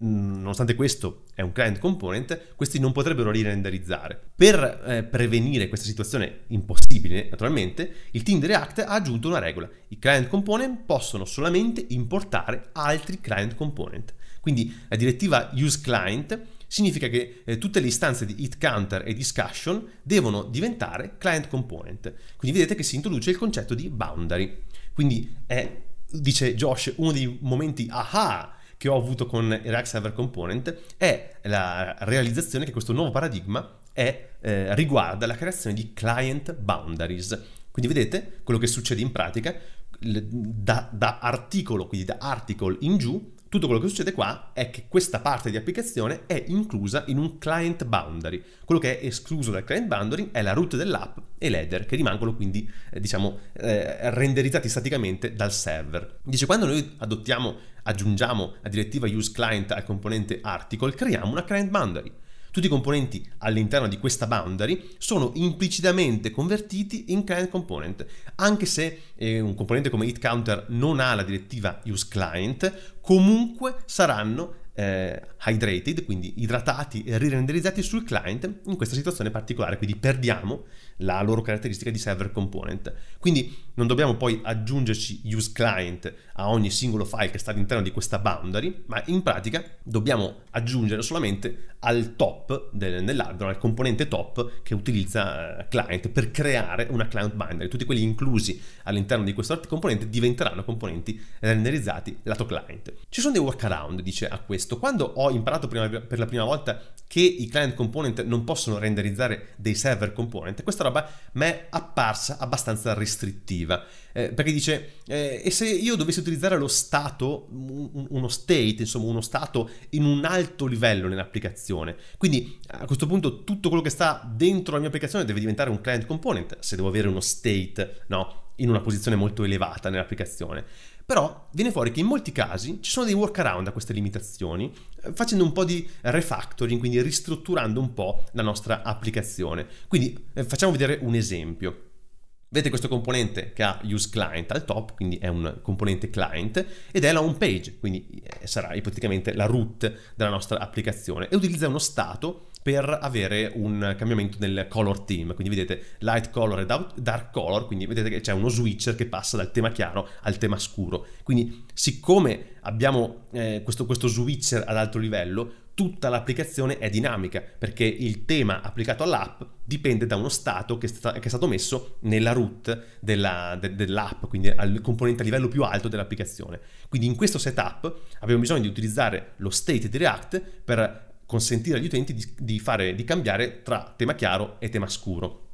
nonostante questo è un client component, questi non potrebbero rirenderizzare. Per eh, prevenire questa situazione impossibile, naturalmente, il team di React ha aggiunto una regola. I client component possono solamente importare altri client component. Quindi la direttiva use client significa che eh, tutte le istanze di hit counter e discussion devono diventare client component. Quindi vedete che si introduce il concetto di boundary. Quindi è, dice Josh, uno dei momenti aha che ho avuto con React Server Component è la realizzazione che questo nuovo paradigma è, eh, riguarda la creazione di client boundaries. Quindi vedete quello che succede in pratica da, da articolo, quindi da article in giù, tutto quello che succede qua è che questa parte di applicazione è inclusa in un client boundary. Quello che è escluso dal client boundary è la root dell'app e l'header che rimangono quindi eh, diciamo eh, renderizzati staticamente dal server. Dice quando noi adottiamo, aggiungiamo la direttiva use client al componente article, creiamo una client boundary tutti i componenti all'interno di questa boundary sono implicitamente convertiti in client component, anche se eh, un componente come hit counter non ha la direttiva useClient, comunque saranno eh, hydrated, quindi idratati e rirenderizzati sul client in questa situazione particolare, quindi perdiamo la loro caratteristica di server component. Quindi non dobbiamo poi aggiungerci use client a ogni singolo file che sta all'interno di questa boundary, ma in pratica dobbiamo aggiungere solamente al top del, dell'addon, al componente top che utilizza eh, client per creare una client boundary. Tutti quelli inclusi all'interno di questo componente diventeranno componenti renderizzati lato client. Ci sono dei workaround, dice a questo questo, quando ho imparato prima, per la prima volta che i client component non possono renderizzare dei server component, questa roba mi è apparsa abbastanza restrittiva, eh, perché dice, eh, e se io dovessi utilizzare lo stato, uno state, insomma uno stato in un alto livello nell'applicazione, quindi a questo punto tutto quello che sta dentro la mia applicazione deve diventare un client component, se devo avere uno state, no? in una posizione molto elevata nell'applicazione. Però viene fuori che in molti casi ci sono dei workaround a queste limitazioni, eh, facendo un po' di refactoring, quindi ristrutturando un po' la nostra applicazione. Quindi eh, facciamo vedere un esempio. Vedete questo componente che ha use client al top, quindi è un componente client, ed è la home page, quindi eh, sarà ipoteticamente la root della nostra applicazione, e utilizza uno stato per avere un cambiamento nel color theme. Quindi vedete light color e dark color, quindi vedete che c'è uno switcher che passa dal tema chiaro al tema scuro. Quindi siccome abbiamo eh, questo, questo switcher ad alto livello, tutta l'applicazione è dinamica perché il tema applicato all'app dipende da uno stato che, sta, che è stato messo nella root della, de, dell'app, quindi al componente a livello più alto dell'applicazione. Quindi in questo setup abbiamo bisogno di utilizzare lo state di React per consentire agli utenti di, di, fare, di cambiare tra tema chiaro e tema scuro.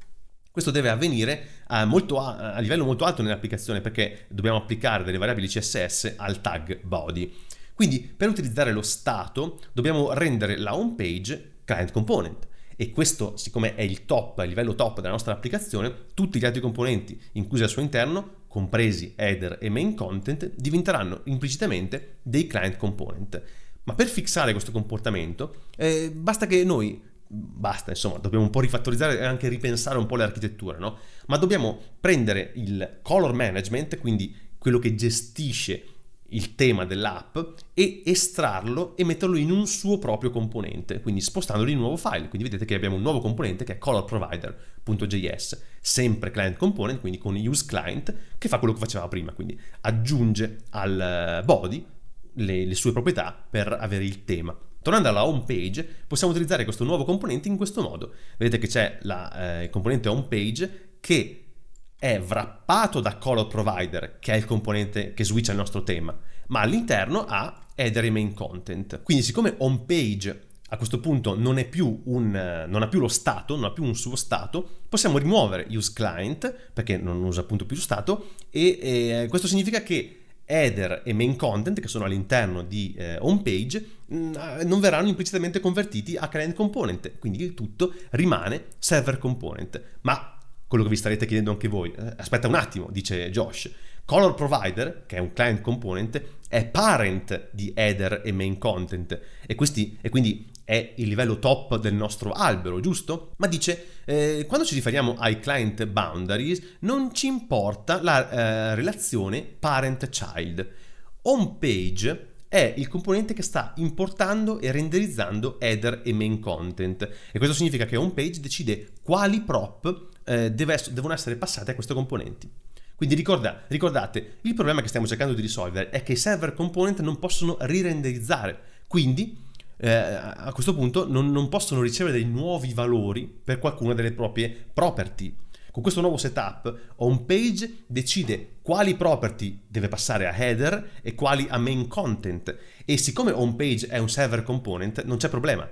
Questo deve avvenire a, molto, a, a, livello molto alto nell'applicazione perché dobbiamo applicare delle variabili CSS al tag body. Quindi per utilizzare lo stato dobbiamo rendere la home page client component e questo siccome è il top, il livello top della nostra applicazione, tutti gli altri componenti inclusi al suo interno, compresi header e main content, diventeranno implicitamente dei client component ma per fissare questo comportamento eh, basta che noi, basta insomma, dobbiamo un po' rifattorizzare e anche ripensare un po' le architetture, no? Ma dobbiamo prendere il color management, quindi quello che gestisce il tema dell'app e estrarlo e metterlo in un suo proprio componente, quindi spostandolo in un nuovo file. Quindi vedete che abbiamo un nuovo componente che è colorprovider.js, sempre client component, quindi con useClient, che fa quello che faceva prima, quindi aggiunge al eh, body le, le sue proprietà per avere il tema. Tornando alla home page, possiamo utilizzare questo nuovo componente in questo modo. Vedete che c'è la eh, componente home page che è wrappato da color provider, che è il componente che switcha il nostro tema, ma all'interno ha header e main content. Quindi siccome home page a questo punto non, un, eh, non, ha più lo stato, non ha più un suo stato, possiamo rimuovere useClient, perché non usa appunto più lo stato, e eh, questo significa che header e main content che sono all'interno di eh, home page mm, ah, non verranno implicitamente convertiti a client component, quindi il tutto rimane server component. Ma quello che vi starete chiedendo anche voi, eh, aspetta un attimo, dice Josh, color provider, che è un client component, è parent di header e main content e, questi, e quindi è il livello top del nostro albero, giusto? Ma dice, eh, quando ci riferiamo ai client boundaries, non ci importa la eh, relazione parent-child. Home page è il componente che sta importando e renderizzando header e main content. E questo significa che home page decide quali prop eh, devono essere passate a queste componenti. Quindi ricorda, ricordate, il problema che stiamo cercando di risolvere è che i server component non possono rirenderizzare, quindi eh, a questo punto non, non, possono ricevere dei nuovi valori per qualcuna delle proprie property. Con questo nuovo setup, home page decide quali property deve passare a header e quali a main content. E siccome home page è un server component, non c'è problema.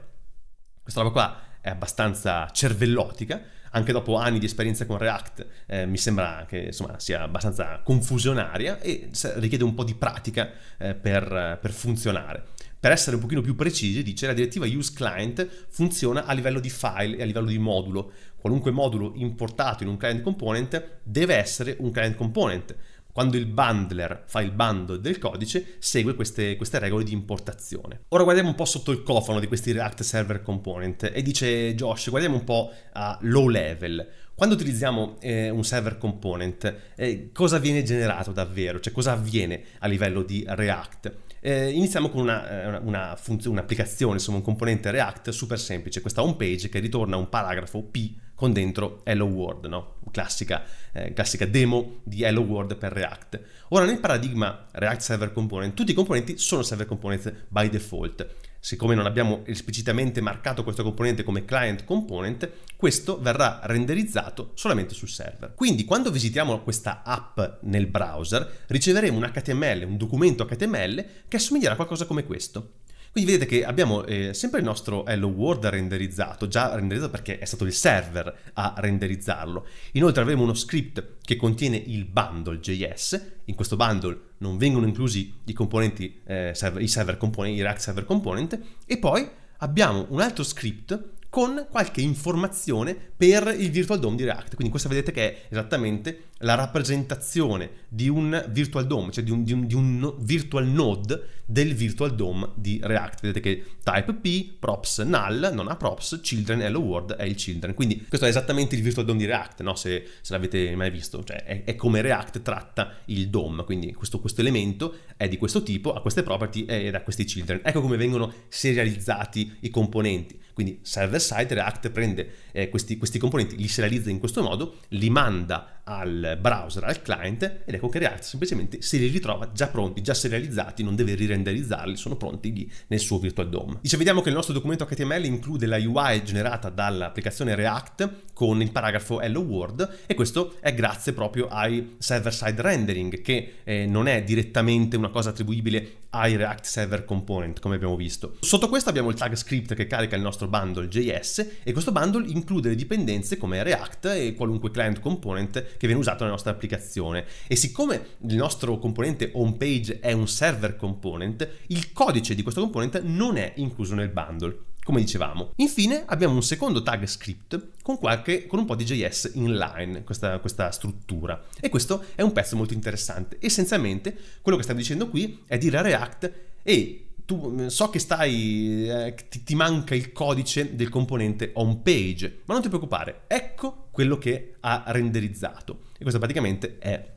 Questa roba qua è abbastanza cervellotica, anche dopo anni di esperienza con React eh, mi sembra che insomma, sia abbastanza confusionaria e richiede un po' di pratica eh, per, per funzionare. Per essere un pochino più precisi, dice la direttiva use client funziona a livello di file e a livello di modulo. Qualunque modulo importato in un client component deve essere un client component. Quando il bundler fa il bundle del codice, segue queste, queste, regole di importazione. Ora guardiamo un po' sotto il cofano di questi React Server Component e dice Josh, guardiamo un po' a low level quando utilizziamo eh, un server component, eh, cosa viene generato davvero? Cioè cosa avviene a livello di React? Eh, iniziamo con una, eh, una funzione, un'applicazione, insomma un componente React super semplice, questa home page che ritorna un paragrafo P con dentro Hello World, no? classica, eh, classica, demo di Hello World per React. Ora nel paradigma React Server Component tutti i componenti sono server component by default, siccome non abbiamo esplicitamente marcato questo componente come client component, questo verrà renderizzato solamente sul server. Quindi quando visitiamo questa app nel browser riceveremo un HTML, un documento HTML che assomiglierà a qualcosa come questo. Quindi vedete che abbiamo eh, sempre il nostro Hello World renderizzato, già renderizzato perché è stato il server a renderizzarlo. Inoltre avremo uno script che contiene il bundle JS, in questo bundle non vengono inclusi i componenti, eh, server, i, server component, i React Server Component, e poi abbiamo un altro script con qualche informazione per il Virtual DOM di React. Quindi questa vedete che è esattamente la rappresentazione di un Virtual DOM, cioè di un, di un, di un Virtual Node del Virtual Dome di React. Vedete che type P, props null, non ha props, children, hello world è il children. Quindi questo è esattamente il Virtual Dome di React, no? se, se l'avete mai visto. Cioè è, è, come React tratta il DOM, quindi questo, questo elemento è di questo tipo, ha queste property ed ha questi children. Ecco come vengono serializzati i componenti. Quindi server side React prende eh, questi, questi componenti, li serializza in questo modo, li manda al browser, al client, ed ecco che React semplicemente se li ritrova già pronti, già serializzati, non deve rirenderizzarli, sono pronti lì nel suo virtual DOM. Dice, vediamo che il nostro documento HTML include la UI generata dall'applicazione React con il paragrafo Hello World e questo è grazie proprio ai server-side rendering, che eh, non è direttamente una cosa attribuibile ai React Server Component, come abbiamo visto. Sotto questo abbiamo il tag script che carica il nostro bundle JS e questo bundle include le dipendenze come React e qualunque client component che viene usato nella nostra applicazione. E siccome il nostro componente home page è un server component, il codice di questo component non è incluso nel bundle come dicevamo. Infine abbiamo un secondo tag script con, qualche, con un po' di JS inline, questa, questa struttura. E questo è un pezzo molto interessante. Essenzialmente quello che sta dicendo qui è dire a React e tu mm, so che stai, eh, ti, ti, manca il codice del componente home page, ma non ti preoccupare, ecco quello che ha renderizzato. E questo praticamente è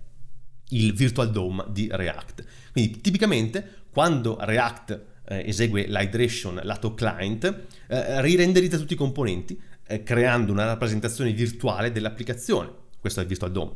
il Virtual dome di React. Quindi tipicamente quando React eh, esegue l'hydration lato client, eh, rirenderizza tutti i componenti eh, creando una rappresentazione virtuale dell'applicazione. Questo è il Virtual DOM.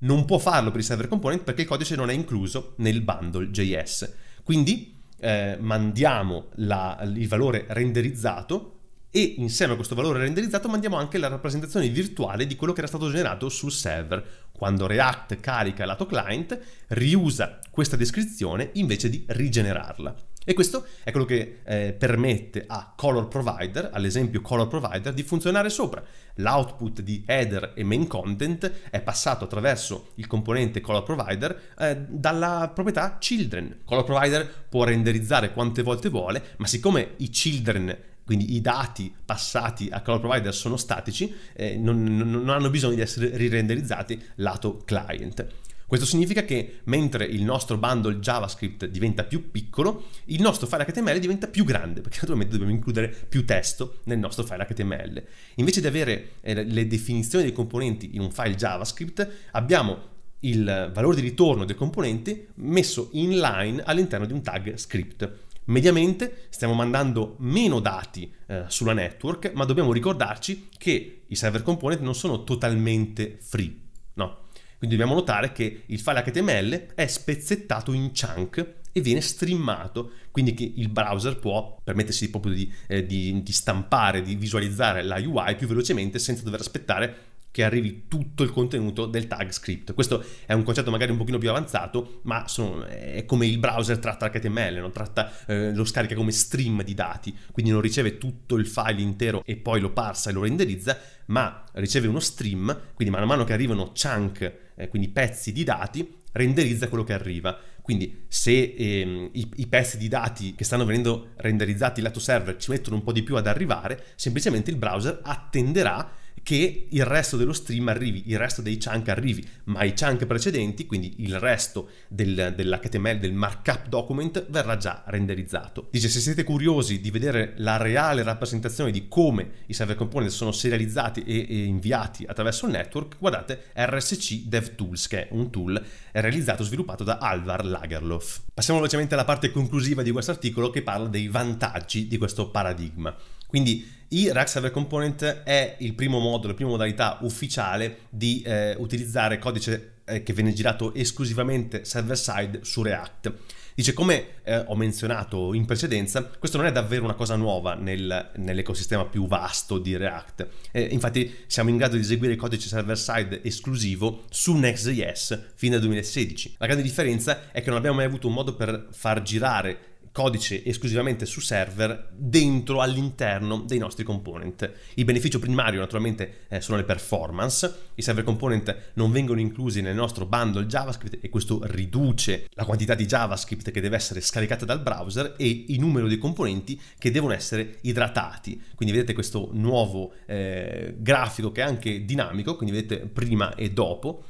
Non può farlo per il server component perché il codice non è incluso nel bundle JS. Quindi eh, mandiamo la, il valore renderizzato e insieme a questo valore renderizzato mandiamo anche la rappresentazione virtuale di quello che era stato generato sul server. Quando React carica il lato client, riusa questa descrizione invece di rigenerarla. E questo è quello che eh, permette a color provider, all'esempio color provider, di funzionare sopra. L'output di header e main content è passato attraverso il componente color provider eh, dalla proprietà children. Color provider può renderizzare quante volte vuole, ma siccome i children quindi i dati passati a color provider sono statici, eh, non, non, hanno bisogno di essere rirenderizzati lato client. Questo significa che mentre il nostro bundle JavaScript diventa più piccolo, il nostro file HTML diventa più grande, perché naturalmente dobbiamo includere più testo nel nostro file HTML. Invece di avere eh, le definizioni dei componenti in un file JavaScript, abbiamo il valore di ritorno del componente messo in line all'interno di un tag script. Mediamente stiamo mandando meno dati eh, sulla network, ma dobbiamo ricordarci che i server component non sono totalmente free, no? Quindi dobbiamo notare che il file HTML è spezzettato in chunk e viene streamato, quindi che il browser può permettersi proprio di, eh, di, di stampare, di visualizzare la UI più velocemente senza dover aspettare che arrivi tutto il contenuto del tag script. Questo è un concetto magari un pochino più avanzato, ma sono, è come il browser tratta HTML, no? tratta, eh, lo scarica come stream di dati, quindi non riceve tutto il file intero e poi lo parsa e lo renderizza, ma riceve uno stream, quindi man mano che arrivano chunk eh, quindi pezzi di dati, renderizza quello che arriva. Quindi se ehm, i, i, pezzi di dati che stanno venendo renderizzati lato server ci mettono un po' di più ad arrivare, semplicemente il browser attenderà che il resto dello stream arrivi, il resto dei chunk arrivi, ma i chunk precedenti, quindi il resto del, dell'HTML, del markup document, verrà già renderizzato. Dice, se siete curiosi di vedere la reale rappresentazione di come i server component sono serializzati e, e inviati attraverso il network, guardate RSC DevTools, che è un tool realizzato e sviluppato da Alvar Lagerlof. Passiamo velocemente alla parte conclusiva di questo articolo che parla dei vantaggi di questo paradigma. Quindi i Rack Server Component è il primo modo, la prima modalità ufficiale di eh, utilizzare codice eh, che viene girato esclusivamente server side su React. Dice, come eh, ho menzionato in precedenza, questo non è davvero una cosa nuova nel, nell'ecosistema più vasto di React. Eh, infatti siamo in grado di eseguire codice server-side esclusivo su Next.js fin dal 2016. La grande differenza è che non abbiamo mai avuto un modo per far girare codice esclusivamente su server dentro all'interno dei nostri component. Il beneficio primario naturalmente eh, sono le performance, i server component non vengono inclusi nel nostro bundle JavaScript e questo riduce la quantità di JavaScript che deve essere scaricata dal browser e il numero di componenti che devono essere idratati. Quindi vedete questo nuovo eh, grafico che è anche dinamico, quindi vedete prima e dopo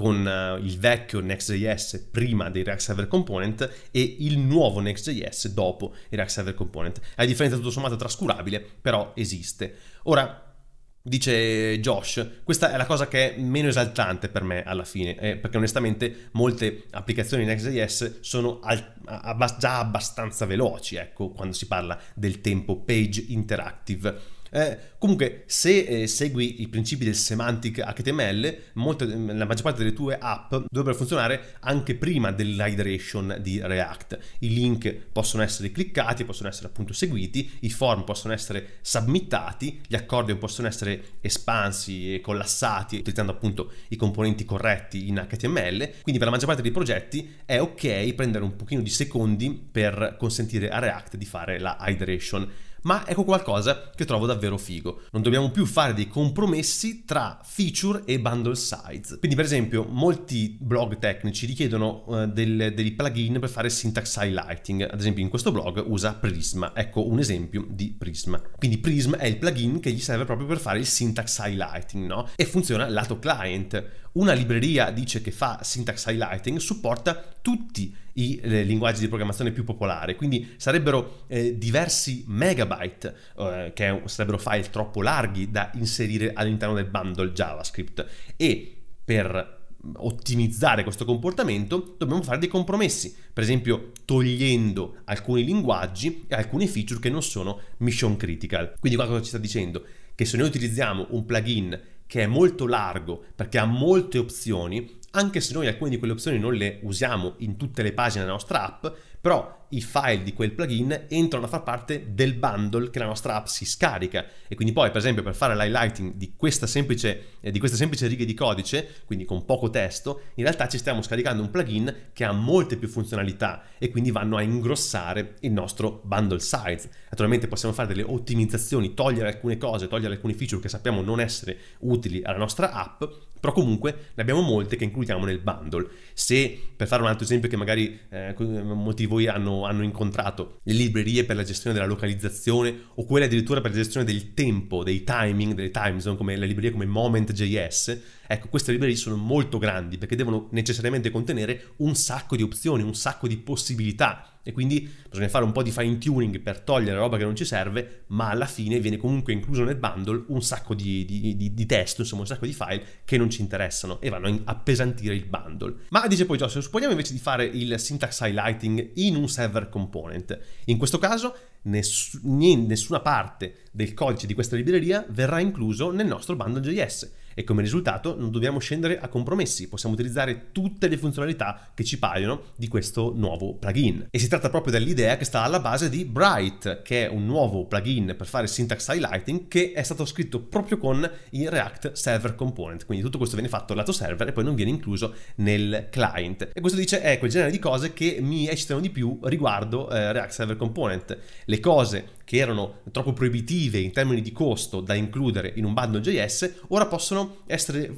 con eh, il vecchio Next.js prima dei React Server Component e il nuovo Next.js dopo i React Server Component. È differenza tutto sommato trascurabile, però esiste. Ora, dice Josh, questa è la cosa che è meno esaltante per me alla fine, eh, perché onestamente molte applicazioni Next.js sono al, a, già abbastanza veloci, ecco, quando si parla del tempo page interactive. Eh, comunque, se eh, segui i principi del semantic HTML, molte, mm, la maggior parte delle tue app dovrebbero funzionare anche prima dell'hydration di React. I link possono essere cliccati, possono essere appunto seguiti, i form possono essere submittati, gli accordi possono essere espansi e collassati utilizzando appunto i componenti corretti in HTML. Quindi per la maggior parte dei progetti è ok prendere un pochino di secondi per consentire a React di fare la hydration ma ecco qualcosa che trovo davvero figo. Non dobbiamo più fare dei compromessi tra feature e bundle size. Quindi per esempio molti blog tecnici richiedono eh, del, dei plugin per fare syntax highlighting, ad esempio in questo blog usa Prisma, ecco un esempio di Prisma. Quindi Prisma è il plugin che gli serve proprio per fare il syntax highlighting, no? E funziona lato client una libreria dice che fa syntax highlighting, supporta tutti i eh, linguaggi di programmazione più popolari, quindi sarebbero eh, diversi megabyte, eh, che sarebbero file troppo larghi da inserire all'interno del bundle JavaScript e per ottimizzare questo comportamento dobbiamo fare dei compromessi, per esempio togliendo alcuni linguaggi e alcune feature che non sono mission critical. Quindi qua cosa ci sta dicendo? Che se noi utilizziamo un plugin che è molto largo perché ha molte opzioni, anche se noi alcune di quelle opzioni non le usiamo in tutte le pagine della nostra app, però i file di quel plugin entrano a far parte del bundle che la nostra app si scarica e quindi poi per esempio per fare l'highlighting di, questa semplice, eh, di queste semplici righe di codice, quindi con poco testo, in realtà ci stiamo scaricando un plugin che ha molte più funzionalità e quindi vanno a ingrossare il nostro bundle size. Naturalmente possiamo fare delle ottimizzazioni, togliere alcune cose, togliere alcune feature che sappiamo non essere utili alla nostra app però comunque ne abbiamo molte che includiamo nel bundle. Se, per fare un altro esempio che magari eh, molti di voi hanno, hanno, incontrato, le librerie per la gestione della localizzazione o quelle addirittura per la gestione del tempo, dei timing, delle time zone, come le librerie come Moment.js, ecco, queste librerie sono molto grandi perché devono necessariamente contenere un sacco di opzioni, un sacco di possibilità e quindi bisogna fare un po' di fine tuning per togliere roba che non ci serve, ma alla fine viene comunque incluso nel bundle un sacco di, di, di, di testo, insomma un sacco di file che non ci interessano e vanno a appesantire il bundle. Ma dice poi Josh, supponiamo invece di fare il syntax highlighting in un server component. In questo caso ness- nessuna parte del codice di questa libreria verrà incluso nel nostro bundle.js e come risultato non dobbiamo scendere a compromessi, possiamo utilizzare tutte le funzionalità che ci paiono di questo nuovo plugin. E si tratta proprio dell'idea che sta alla base di Bright, che è un nuovo plugin per fare syntax highlighting che è stato scritto proprio con il React Server Component, quindi tutto questo viene fatto lato server e poi non viene incluso nel client. E questo dice è eh, quel genere di cose che mi eccitano di più riguardo eh, React Server Component, le cose che erano troppo proibitive in termini di costo da includere in un bando JS, ora possono essere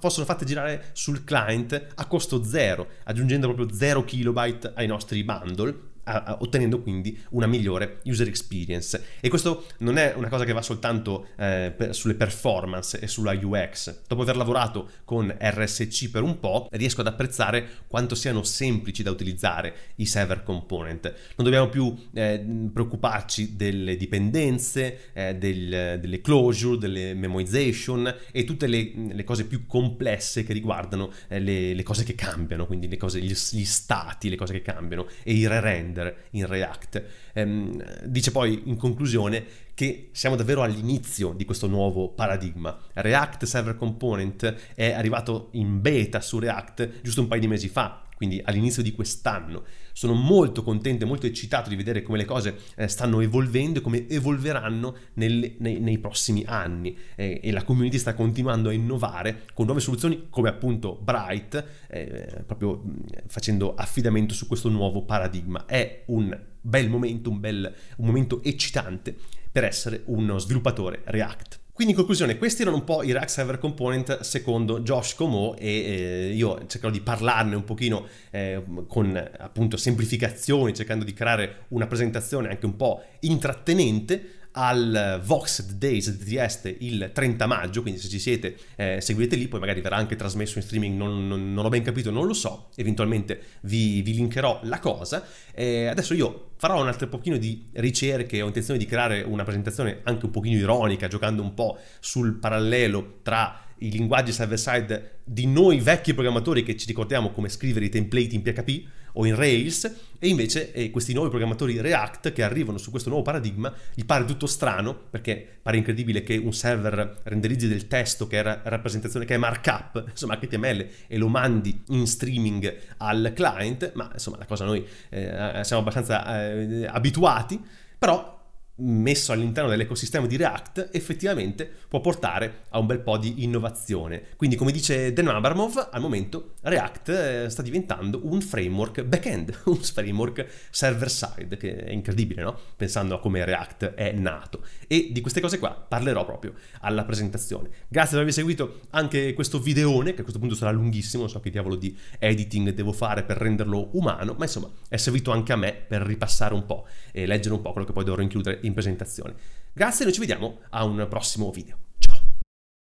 possono fatte girare sul client a costo zero, aggiungendo proprio 0 kilobyte ai nostri bundle ottenendo quindi una migliore user experience. E questo non è una cosa che va soltanto eh, per, sulle performance e sulla UX. Dopo aver lavorato con RSC per un po', riesco ad apprezzare quanto siano semplici da utilizzare i server component. Non dobbiamo più eh, preoccuparci delle dipendenze, eh, del, delle closure, delle memoization e tutte le, le cose più complesse che riguardano eh, le, le, cose che cambiano, quindi cose, gli, gli stati, le cose che cambiano e i re-render render in React. Ehm, dice poi in conclusione che siamo davvero all'inizio di questo nuovo paradigma. React Server Component è arrivato in beta su React giusto un paio di mesi fa, quindi all'inizio di quest'anno. Sono molto contento e molto eccitato di vedere come le cose eh, stanno evolvendo e come evolveranno nel, nei, nei, prossimi anni eh, e la community sta continuando a innovare con nuove soluzioni come appunto Bright, eh, proprio mm, facendo affidamento su questo nuovo paradigma. È un bel momento, un, bel, un momento eccitante per essere uno sviluppatore React. Quindi in conclusione, questi erano un po' i Rack Server Component secondo Josh Como e eh, io cercherò di parlarne un pochino eh, con appunto semplificazioni, cercando di creare una presentazione anche un po' intrattenente al Voxed Days di Trieste il 30 maggio, quindi se ci siete eh, seguite lì, poi magari verrà anche trasmesso in streaming, non, non, non ho ben capito, non lo so, eventualmente vi, vi linkerò la cosa. Eh, adesso io farò un altro pochino di ricerche, ho intenzione di creare una presentazione anche un pochino ironica, giocando un po' sul parallelo tra i linguaggi server-side di noi vecchi programmatori che ci ricordiamo come scrivere i template in PHP, o in Rails e invece eh, questi nuovi programmatori React che arrivano su questo nuovo paradigma gli pare tutto strano perché pare incredibile che un server renderizzi del testo che era rappresentazione che è markup, insomma HTML e lo mandi in streaming al client, ma insomma la cosa noi eh, siamo abbastanza eh, abituati, però messo all'interno dell'ecosistema di React effettivamente può portare a un bel po' di innovazione. Quindi come dice Dan Abramov, al momento React eh, sta diventando un framework back-end, un framework server-side, che è incredibile, no? Pensando a come React è nato. E di queste cose qua parlerò proprio alla presentazione. Grazie per aver seguito anche questo videone, che a questo punto sarà lunghissimo, non so che diavolo di editing devo fare per renderlo umano, ma insomma è servito anche a me per ripassare un po' e leggere un po' quello che poi dovrò includere in presentazione. Grazie e noi ci vediamo a un prossimo video.